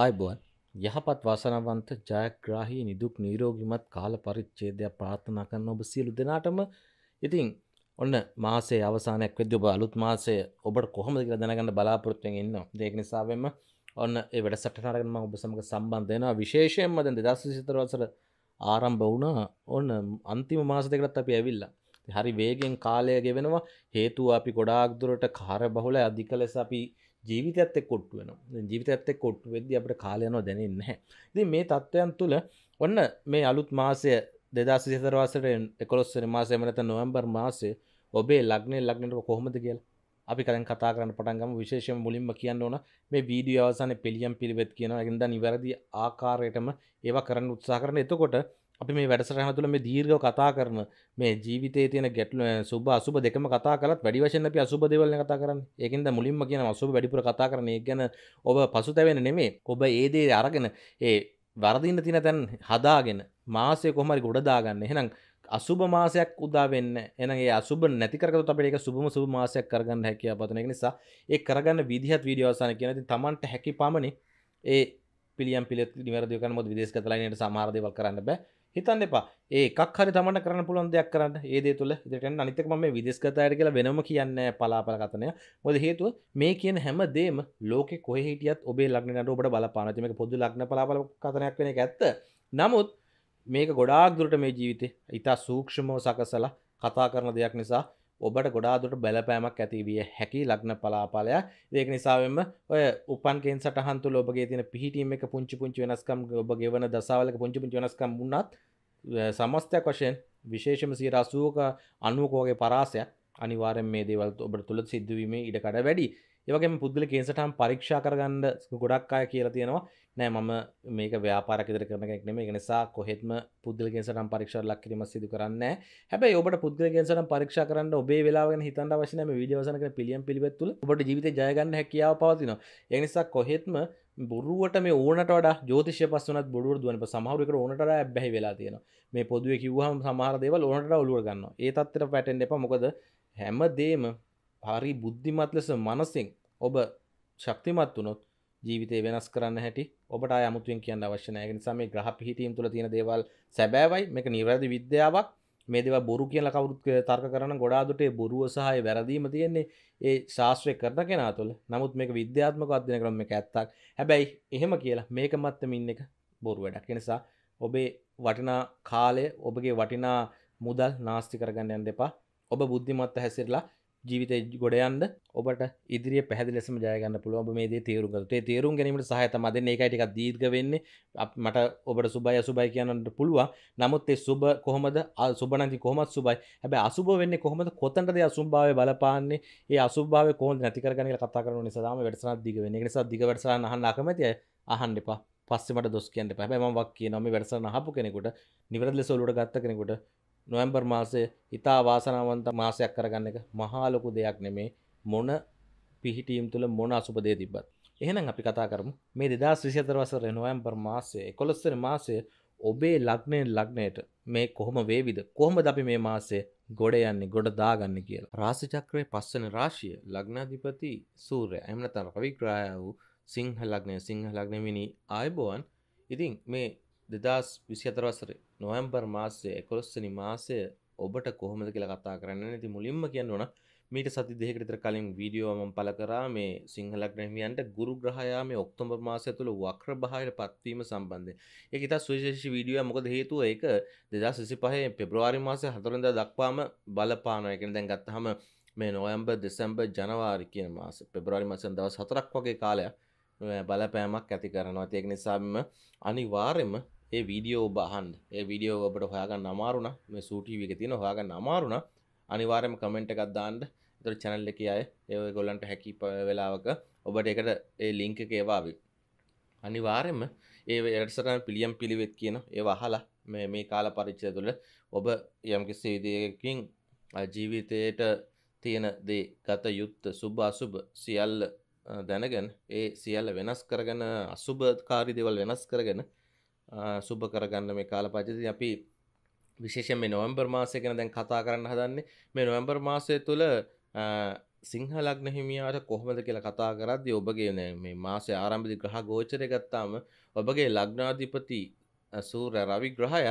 ආයිබුවන් යහපත් වාසනවන්ත ජයග්‍රාහී නිදුක් නීරෝගිමත් කාල පරිච්චේදයක් ප්‍රාථනා කරන්න ඔබ සියලු දෙනාටම ඉතින් ඔන්න මාසේ අවසානයක් වෙද ඔබ අලුත් මාසය ඔබට කොහොම දෙක දැනගන්න බලාපොරත්තුවෙන් ඉන්න දෙක නිසාවෙන්ම ඔන්න වැඩ සටනාරගම ඔබ සමඟ සම්බන්ධයනවා විශේෂයෙන්ම දැන් දෙදස් සිතරවසර ආරම්භ වුණ ඔන්න අන්තිම මාස දෙකටත් අපි ඇවිල්ලා හරි වේගෙන් කාලය ගෙවෙනවා හේතුව අපි ගොඩාක් දුරට කාර බහුල අධික ලෙස අපි ජීවිතත් කොට්ටු වෙන ජීවිතත් කොට්ටු වෙද අපට කාලයනෝ දැනන්න හැ ති මේ තත්ත්වයන් තුළ ඔන්න මේ අලුත් මාසය දෙදා සිතරවාසට එකොස්සර මාසය මනත නොවම්බර් මාසේ ඔබේ ලක්නේ ලක්නට කොහොමද කියලා අපි කලින් කතා කරන්න පටන්ගම විශේෂම මුලින්ම කියන්න ඕන මේ වීඩිය අවසාන පිළියම් පිළිවෙත් කියන ඇද නිවැරදි ආකාරයටම ඒවා කරන්න උත්සා කරන එතකොට අපි මේ වැඩසරහන තුළ මේ දීර්ඝව කතා කරන මේ ජීවිතයේ තියෙන ගැටලු සුබ අසුබ දෙකම කතා කළත් වැඩි වශයෙන් අපි අසුබ දේවල් ගැන කතා කරන්නේ. ඒකෙන්ද මුලින්ම කියනවා අසුබ වැඩිපුර කතා කරන එක ගැන ඔබ පසුතැවෙන්නේ නෙමෙයි. ඔබ ඒ දේ අරගෙන ඒ වරදින්න තියෙන තැන් හදාගෙන මාසය කොහොම හරි ගොඩ දාගන්න. එහෙනම් අසුබ මාසයක් උදා වෙන්න එහෙනම් ඒ අසුබ නැති කරගත්තොත් අපිට ඒක සුබම සුබ මාසයක් කරගන්න හැකියාව පතන එක නිසා ඒ කරගන්න විදිහත් වීඩියෝ අවසන් කියන ඉතින් Tamanට හැකි පමණි ඒ පිළියම් පිළිත් නිවැරදිව කරන මොකද විදේශගත ලයිනේට සමහර දේවල් කරන්න බෑ හිතන්න එපා ඒකක් හරි තමට කරන පුළන් දෙයක් කරන්න ඒදේ තුළ දෙටන අනිතක ම විදෙස්කතායට කියලා වෙනම කියන්න පලාපල කතනය මොද හේතුව මේ කියන හැම දේම ලෝක කොහහිටියත් ඔබේ ලක්නට ඔබට බලපානතිමක පොදු ලක්න පලාපල කතනයක් වෙන ඇත්ත නමුත් මේක ගොඩාක් දුරට මේ ජීවිතය ඉතා සූක්ෂමෝ සකසලා කතා කරන දෙයක් නිසා ඔබට ගොඩාදුට බැලපෑමක් ඇතිවිය හැකි ලග්න පලාපාලයක් දෙක නිසාවෙන්ම ඔය උපන්කෙන් සටහන්තු ඔබගේ තින පිහිටීම එක පුංචි පුංචි වෙනස්කම් ඔබ ගෙවන දසාවලක පුංචි පුංචි වෙනස්කම් වුණත් සමස්තයක් වශයෙන් විශේෂම සීර අසූක අනුවකෝගේ පරාසයක් අනිවාරෙන් මේ දේවල් ඔබට තුළ සිද්ධවීම ඉඩකඩ වැඩි ඒවගේ පුද්ගල කේසටම් පරීක්ෂා කරගන්න ගොඩක් අය කියලා තියෙනවා නෑ මම මේක ව්‍යාපාරකෙදර කරන කෙනෙක් නෙමෙයි ඒක නිසා කොහෙත්ම පුද්ගලිකයෙන් සටන් පරීක්ෂා ලක් කිරීම සිදු කරන්නේ හැබැයි ඔබට පුද්ගලිකයෙන් සටන් පරීක්ෂා කරන්න ඔබේ වෙලාව ගැන හිතන්න අවශ්‍ය නැහැ මේ වීඩියෝ අවසන් කරන පිළියම් පිළිවෙත් තුල ඔබට ජීවිතේ ජය ගන්න හැකියාව පවතිනවා ඒ නිසා කොහෙත්ම බොරුවට මේ ඕනට වඩා ජෝතිෂය පස්සනත් බොරුවර දුවන සමහරකට ඕනට බැහි වෙලා තියෙන මේ පොදුව කිව්හම සමහර දේවල් ඕනට ඔලුව ගන්න ඒ තත්තර පැටෙන් එප මොකද හැම දේම හරි බුද්ධිමත් ලෙස මනසින් ඔබ ශක්තිමත් වනොත් ජීවිතය වෙනස් කරන්න හැටි ඔබට අමුතුෙන් කියන්න අවශ්‍යනයක නිසා මේ ග්‍රහ පිහිටීම් තුළ තියෙන දේවල් සැබෑවයි මේක නිවැරදි විද්‍යාවක් මේ දෙව බොරු කියල කවුරුත් තර්ක කරන ගොඩාදුටේ බොරුව සහය වැරදීම තියෙන්නේ ඒ ශාස්ත්‍රය කරන කෙනා තුළ නමුත් මේක විද්‍යාත්මක අධ්‍යන කරම එක ඇත්තක් හැබැයි එහෙම කියලා මේක මත්තමින් එක බොරු වැඩක් නිසා ඔබේ වටිනා කාලය ඔබගේ වටිනා මුදල් නාස්ති කරගන්න යන්න දෙපා ඔබ බුද්ධිමත්ත හැසිරලා ජීවිත ගොඩයන්ද ඔබට ඉදිරිය පැදිලෙසම ජයගන්න පුළුවන්බ මේ තේරුගතේ තේරුම් ගැනීමට සහතමද ඒකයිටික දීර්ග වෙන්නේ මට ඔබට සුබයි අසුබයි කියන්නට පුළුවන් නමුත් ඒ සුබ කොහොමද සුබනති කොමත් සුබයි හැබ අසුබ වෙන්න කොහොමද කොතන්ටද අසුම්භාව බලපාන්නේ ඒ අසුභාව කොහ නැතිකරගන කතා කරන නිසාම වැඩසන දිග වෙන නිසා දිග වැඩසන අහන්න අකමතිය අහන්න එපා පස්සෙමට දොස් කියන්න පැබැමක් කිය නොම වැඩසන හපු කෙනෙකුට නිවරදල සොලුට ගත්ත කෙනෙකුට නොවම්බර් මාසය ඉතා වාසනාවන්ත මාසයක් කරගන්න එක මහාලොකු දෙයක් නෙමේ මොන පිහිටීම් තුළ මොන අසුපදේ තිබත් එහෙනම් අපි කතා කරමු මේ දෙදස් විසිතර වසර නොවම්බර් මාසය එකොළොස්සර මාසය ඔබේ ලක්නයෙන් ලක්නයට මේ කොහොම වේවිද කොහොම අපි මේ මාසේ ගොඩ යන්නේ ගොඩ දාගන්න කියලා රාසිචක්‍රය පස්සන රාශිය ලග්නාධිපති සූරය එමනතන පවිග්‍රාය වූ සිංහ ලග්නය සිංහ ලග්නමිනි ආයබෝවන් ඉතින් මේ දෙදස් විසි අතරවසරේ නොවම්බර් මාසය එකොස්සනි මාසය ඔබට කොහොමද කියලා කතා කරන්න ඇති මුලින්ම කියන්න ඕන මීට සති දෙකටතර කලින් වීඩියෝම පල කරා මේ සිංහල ග්‍රහමියන්ට ගුරු ග්‍රහයා මේ ඔක්තොම්බර් මාසය තුළ වක්‍ර භායට පත්වීම සම්බන්ධය එක ඉතා සුවිශේෂි වීඩියෝ මොකද හේතුව ඒක දෙදා සිසි පහේ පෙබ්‍රවාරි මාසය හතුරද දක්වාම බලපානයකෙන දැන් ගත්තහම මේ නොවම්බ දෙසම්බ ජනවාරි කියන මාස පෙබ්‍රවාරි මාසන් දවස් හතරක් වගේ කාලයක් බලපෑමක් ඇති කරනවා තියක නිසාම අනිවාර්යම ඒ වීඩියෝ බහන් ඒ වීඩියෝ ඔබට හොයාගන්න අමාරුණ මේ සූටීවක තියෙන හොයාගන්න අමාරුණ අනිවාර්යම කමෙන්ට් එකක් දාන්න තොර චැනල්ල එක අය ඒ ගොල්ලන්ට හැකි වෙලාවක ඔබට එකට ඒ ලිංක එකේවාවි අනිවාර්යම ඒ වැඩසටන පිළියම් පිළිවෙත් කියන ඒ වහලා මේ මේ කාල පරිච්චය තුළ ඔබ යම්කිසි විදියකින් ජීවිතයට තියෙන දේ ගත යුත්ත සුභ අසුභ සියල්ල දැනගෙන ඒ සියල්ල වෙනස් කරගෙන අසුභකාරි දෙවල් වෙනස් කරගෙන සුබ කරගන්න මේ කාලපච්චති අපි විශේෂෙන් මේ නොවම්බර් මාසය ගැන දැන් කතා කරන්න හදන්නේ මේ නොවම්බර් මාසය තුළ සිංහලක්න හිමියාට කොහොමද කියලා කතා කරද්දී ඔබගේ නෑ මේ මාසය ආරම්භදි ග්‍රහ ගෝචරය ගත්තාම ඔබගේ ලග්නාධිපති සූර රවි ග්‍රහය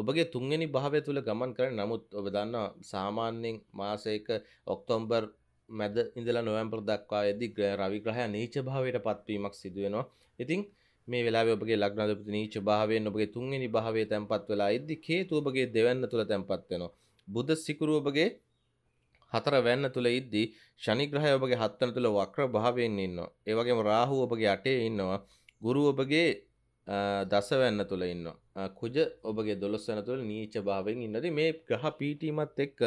ඔබගේ තුන්ගනි භාවය තුළ ගමන් කරන නමුත් ඔබ දන්නවා සාමාන්‍යෙන් මාසයක ඔක්තොම්බර් මැද ඉඳලා නොවම්පර් දක්වා ඇදි රවිග්‍රහය නීච භාවයට පත්වීමක් සිදුවෙනවා ඉතිං මේ වෙලාව ඔබගේ ලග්නාධිපති නීච භාවයෙන් ඔබගේ තුන්වෙනි භාවයේ තැන්පත් වෙලා ඉද්දි හේතු ඔබගේ දෙවැන්න තුල තැන්පත් වෙනවා. බුධ සිකුරු ඔබගේ හතර වැන්න තුල ඉද්දි ශනි ග්‍රහය ඔබගේ හත්වන තුල වක්‍ර භාවයෙන් ඉන්නවා. ඒ වගේම රාහු ඔබගේ අටේ ඉන්නවා. ගුරු ඔබගේ දස වැන්න තුළ ඉන්න කුජ ඔබගේ දොළොස්වන තුළ නීච භාවෙන් ඉන්නද මේ ග්‍රහ පීටීමත් එක්ක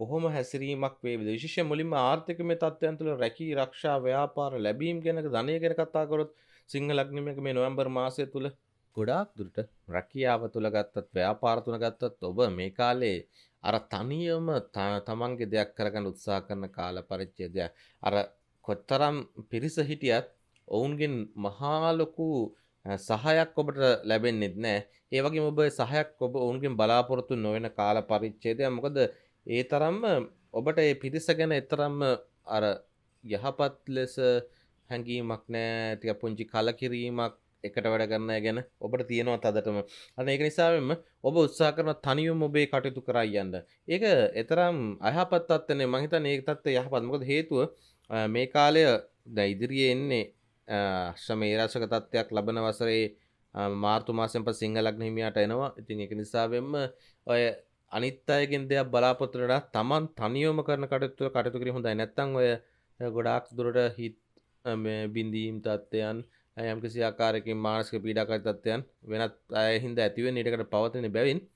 කොහොම හැසිරීමක් වේ විශේෂ මුලින්ම ආර්ථික මේ තත්ත්වයන් තුළ රැකී රක්ෂා ව්‍යාපාර ලැබීම් ගැන ධනය ගැන කතා කරොත් සිංහලක්නමක මේ නොවම්බර් මාසය තුළ ගොඩාක් දුරට රැකියාව තුළ ගත්තත් ව්‍යාපාරතුන ගත්තත් ඔබ මේ කාලේ අර තනියම තමන්ගේ දෙයක් කරගන්න උත්සා කරන කාල පරිච්චේදය අර කොත්තරම් පිරිස හිටියත් ඔවුන්ගෙන් මහාලොකු සහයක් ඔබට ලැබෙන්නෙත් නෑ ඒවගේ ඔබ සහයක් ඔබ ඔවුන්ගෙන් බලාපොරොත්තු නොවෙන කාල පරිච්චේදය මොකද ඒ තරම්ම ඔබට ඒ පිරිස ගැන එතරම්ම අර යහපත් ලෙස හැඟීමක් නෑ තිය පුංචි කලකිරීමක් එකට වැඩ කරන්න ගැන ඔබට තියෙනවා තදටම අන ඒක නිසාවෙන්ම ඔබ උත්සා කරන තනියුම් ඔබේ කටයුතු කරයි යන්න ඒක එතරම් අයහපත්තත්වන මහිත ඒකතත්ව යහපත්මකද හේතුව මේ කාලය දැයිදිරිය එන්නේ ශ්‍රමේරාශක තත්ත්වයක් ලබන වසරේ මාර්තු මාසෙන් ප සිංහලක් හිමියට එනවා ඉතින් එක නිසාවෙන්ම ඔය අනිත් අයගෙන් දෙයක් බලාපොතරට තමන් තනියෝම කරන කටත්තුව කටතු කිරි හොඳයි නැත්තං ඔය ගොඩාක් දුරට හිත් බිඳීම් තත්ත්වයන් යම්කිසි ආකාරකින් මානසික පීඩාකාරී තත්ත්වයන් වෙනත් අයහින්ද ඇතිවෙන ඊටකට පවතින බැවින්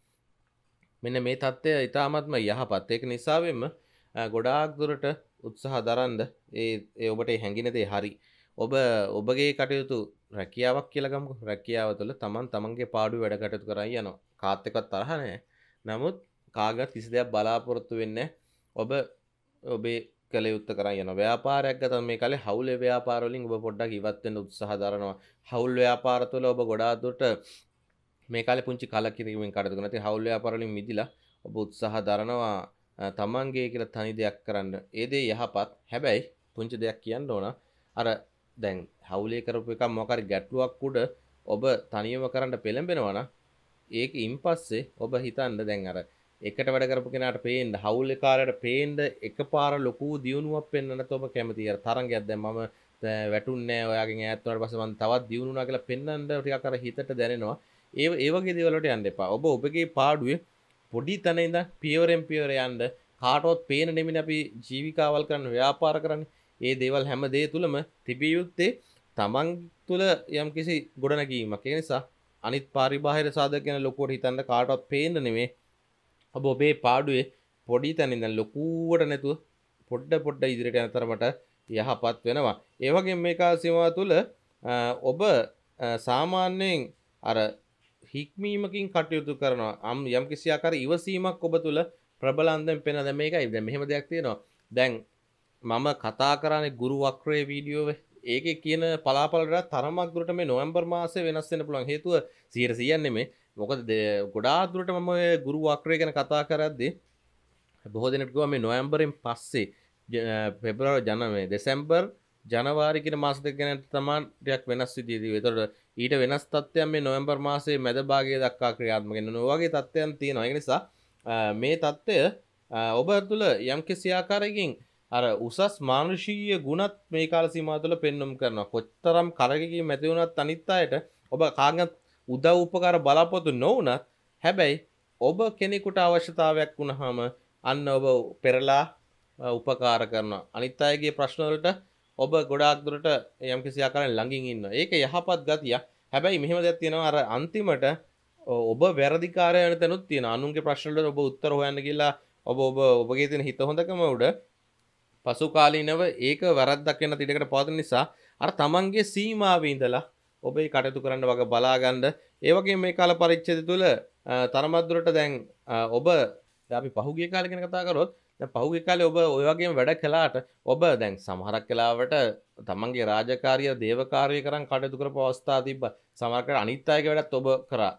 මෙන්න මේ தත්ත්වය ඊටාත්ම යහපත් ඒක නිසාවෙම ගොඩාක් දුරට උත්සාහ දරන්න ඒ ඔබට හැඟින දේ හරි ඔබ ඔබගේ කටයුතු රැකියාවක් කියලගම රැකියාව තුළ තමන් තමන්ගේ පාඩු වැඩ කටයුතු කරයි යනවා කාත්තකත් තරහ නෑ නමුත් කාගත් කිසි දෙයක් බලාපොරොත්තු වෙන්න ඔබ ඔබේ කළ යුත්ත කරන්න යන ව්‍යාපාරයක් ගතම මේ කාලේ හවුල් ව්‍යාපාරවලින් ඔබ පොඩ්ඩක් ඉවත් වෙන්න උත්සාහ දරනවා හවුල් ව්‍යාපාර තුළ ඔබ ගොඩාක් දුරට මේ කාලේ පුංචි කලකිරීමෙන් කටයුතු කරන ඉතින් හවුල් ව්‍යාපාර වලින් මිදිලා ඔබ උත්සාහ දරනවා තමන්ගේ කියලා තනි දෙයක් කරන්න ඒ දේ යහපත් හැබැයි පුංචි දෙයක් කියන්න ඕන අර දැන් හවුලේ කරපු එක මොකරි ගැටලුවක් උඩ ඔබ තනියම කරන්න පෙළඹෙනවා නම් ඒක ඉන් පස්සේ ඔබ හිතන්න දැන් අර එකට වැඩ කරපු කෙනට පේන්ද හවුල් කාරයට පේන්ද එක පාර ලොකූ දියුණුවක් පෙන්න්නට ඔබ කැමතිය තරගයක් දැ මම වැටුන්නෑ ඔයාගේ ඇත්වට පසවන් තවත් දියුණුනා කියලා පෙන්න්නට ටිකර හිතට දැනෙනවා ඒ ඒවගේ දෙවලට යන්න එපා ඔබ ඔබගේ පාඩුවේ පොඩි තැනයිද පියවරෙන් පියවර යන්ඩ කාටොත් පේන නෙමින් අපි ජීවිකාවල් කරන්න ව්‍යාපාර කරන්න ඒ දේවල් හැම දේ තුළම තිබියයුත්තේ තමන් තුළ යම් කිසි ගොඩනැකීමක් නිසා අනිත් පාරිබාහිර සාධකයන ලොකෝට හිතන්න කාටත් පේන්න නෙමේ ඔබ ඔබේ පාඩුවේ පොඩි තැනිදන් ලොකුවට නැතුව පොඩ්ඩ පොඩ්ඩ ඉදිරිට අතරමට යහපත් වෙනවා ඒවගේ මේකා සිවා තුළ ඔබ සාමාන්‍යයෙන් අර හික්මීමකින් කටයුතු කරනවා අම් යම් කිසියාකර ඉවසීමක් ඔබ තුළ ප්‍රබලන්දෙන් පෙන දැ මේකයි ද මෙහෙම දෙයක් තියෙනවා දැන් මම කතා කරන්නේ ගුරු වක්‍රේ වීඩියෝව ඒක කියන පලාපලට තරමක් දුරට මේ නොවම්බර් මාසය වෙනස් වෙන පුළුවන් හේතුව සීර සියන්නේ මේ මොකද ගොඩාදුරට මම ගුරු වක්‍රය ගැන කතා කරද්දි බොහෝ දෙනටකුව මේ නොයම්බරෙන් පස්සේ පෙබරව ජනමේ දෙසැම්බර් ජනවාරිකන මාස දෙක ගැන තමාන්ටයක් වෙනස් විදිදී වෙතට ඊට වෙනස් තත්වයන් මේ නොවම්බර් මාසේ මැදභාගේ දක්කා ක්‍රියාත්මගෙන නොවගේ තත්වයන් තියෙන නිසා මේ තත්ත්වය ඔබ තුළ යම් කිසියාකාරකින් අර උසස් මානුෂීය ගුණත් මේ කාල සීමා තුළ පෙන්නුම් කරනවා කොච්තරම් කරගකින් මැතිවුණත් අනිත් අයට ඔබ කාගත් උදව් උපකාර බලාපොරොත්තු නොවුනත් හැබැයි ඔබ කෙනෙකුට අවශ්‍යතාවයක් වුණාම අන්න ඔබ පෙරලා උපකාර කරනවා අනිත් අයගේ ප්‍රශ්නවලට ඔබ ගොඩාක් දුරට යම්කිසි ආකාරයෙන් ළඟින් ඉන්නවා. ඒක යහපත් ගතියක්. හැබැයි මෙහෙම දෙයක් තියෙනවා අර අන්තිමට ඔබ වැරදිකාරය වෙන තැනුත් තියෙනවා. අනුන්ගේ ප්‍රශ්නවලට ඔබ උත්තර හොයන්න ගිහලා ඔබ ඔබ ඔබගේ තියෙන හිත හොඳකම උඩ පසු කාලීනව ඒක වැරද්දක් වෙන තිඩකට පවතින නිසා අර තමන්ගේ සීමාවේ ඉඳලා ඔබේ කටයුතු කරන්න වගේ බලාගන්න ඒවගේ මේ කාල පරිච්චද තුළ තරමත්දුරට දැන් ඔබ අපි පහුගේ කාලගෙන කතාකරොත් පහුගේ කාලේ ඔබ ඔයවගේ වැඩ කලාට ඔබ දැන් සමහරක් කලාවට තමන්ගේ රාජකාරිය දේවකාරය කරන් කටයුතු කර පවස්ථා තිබ සමරකට අනිත් අයක වැඩත් ඔබ කරා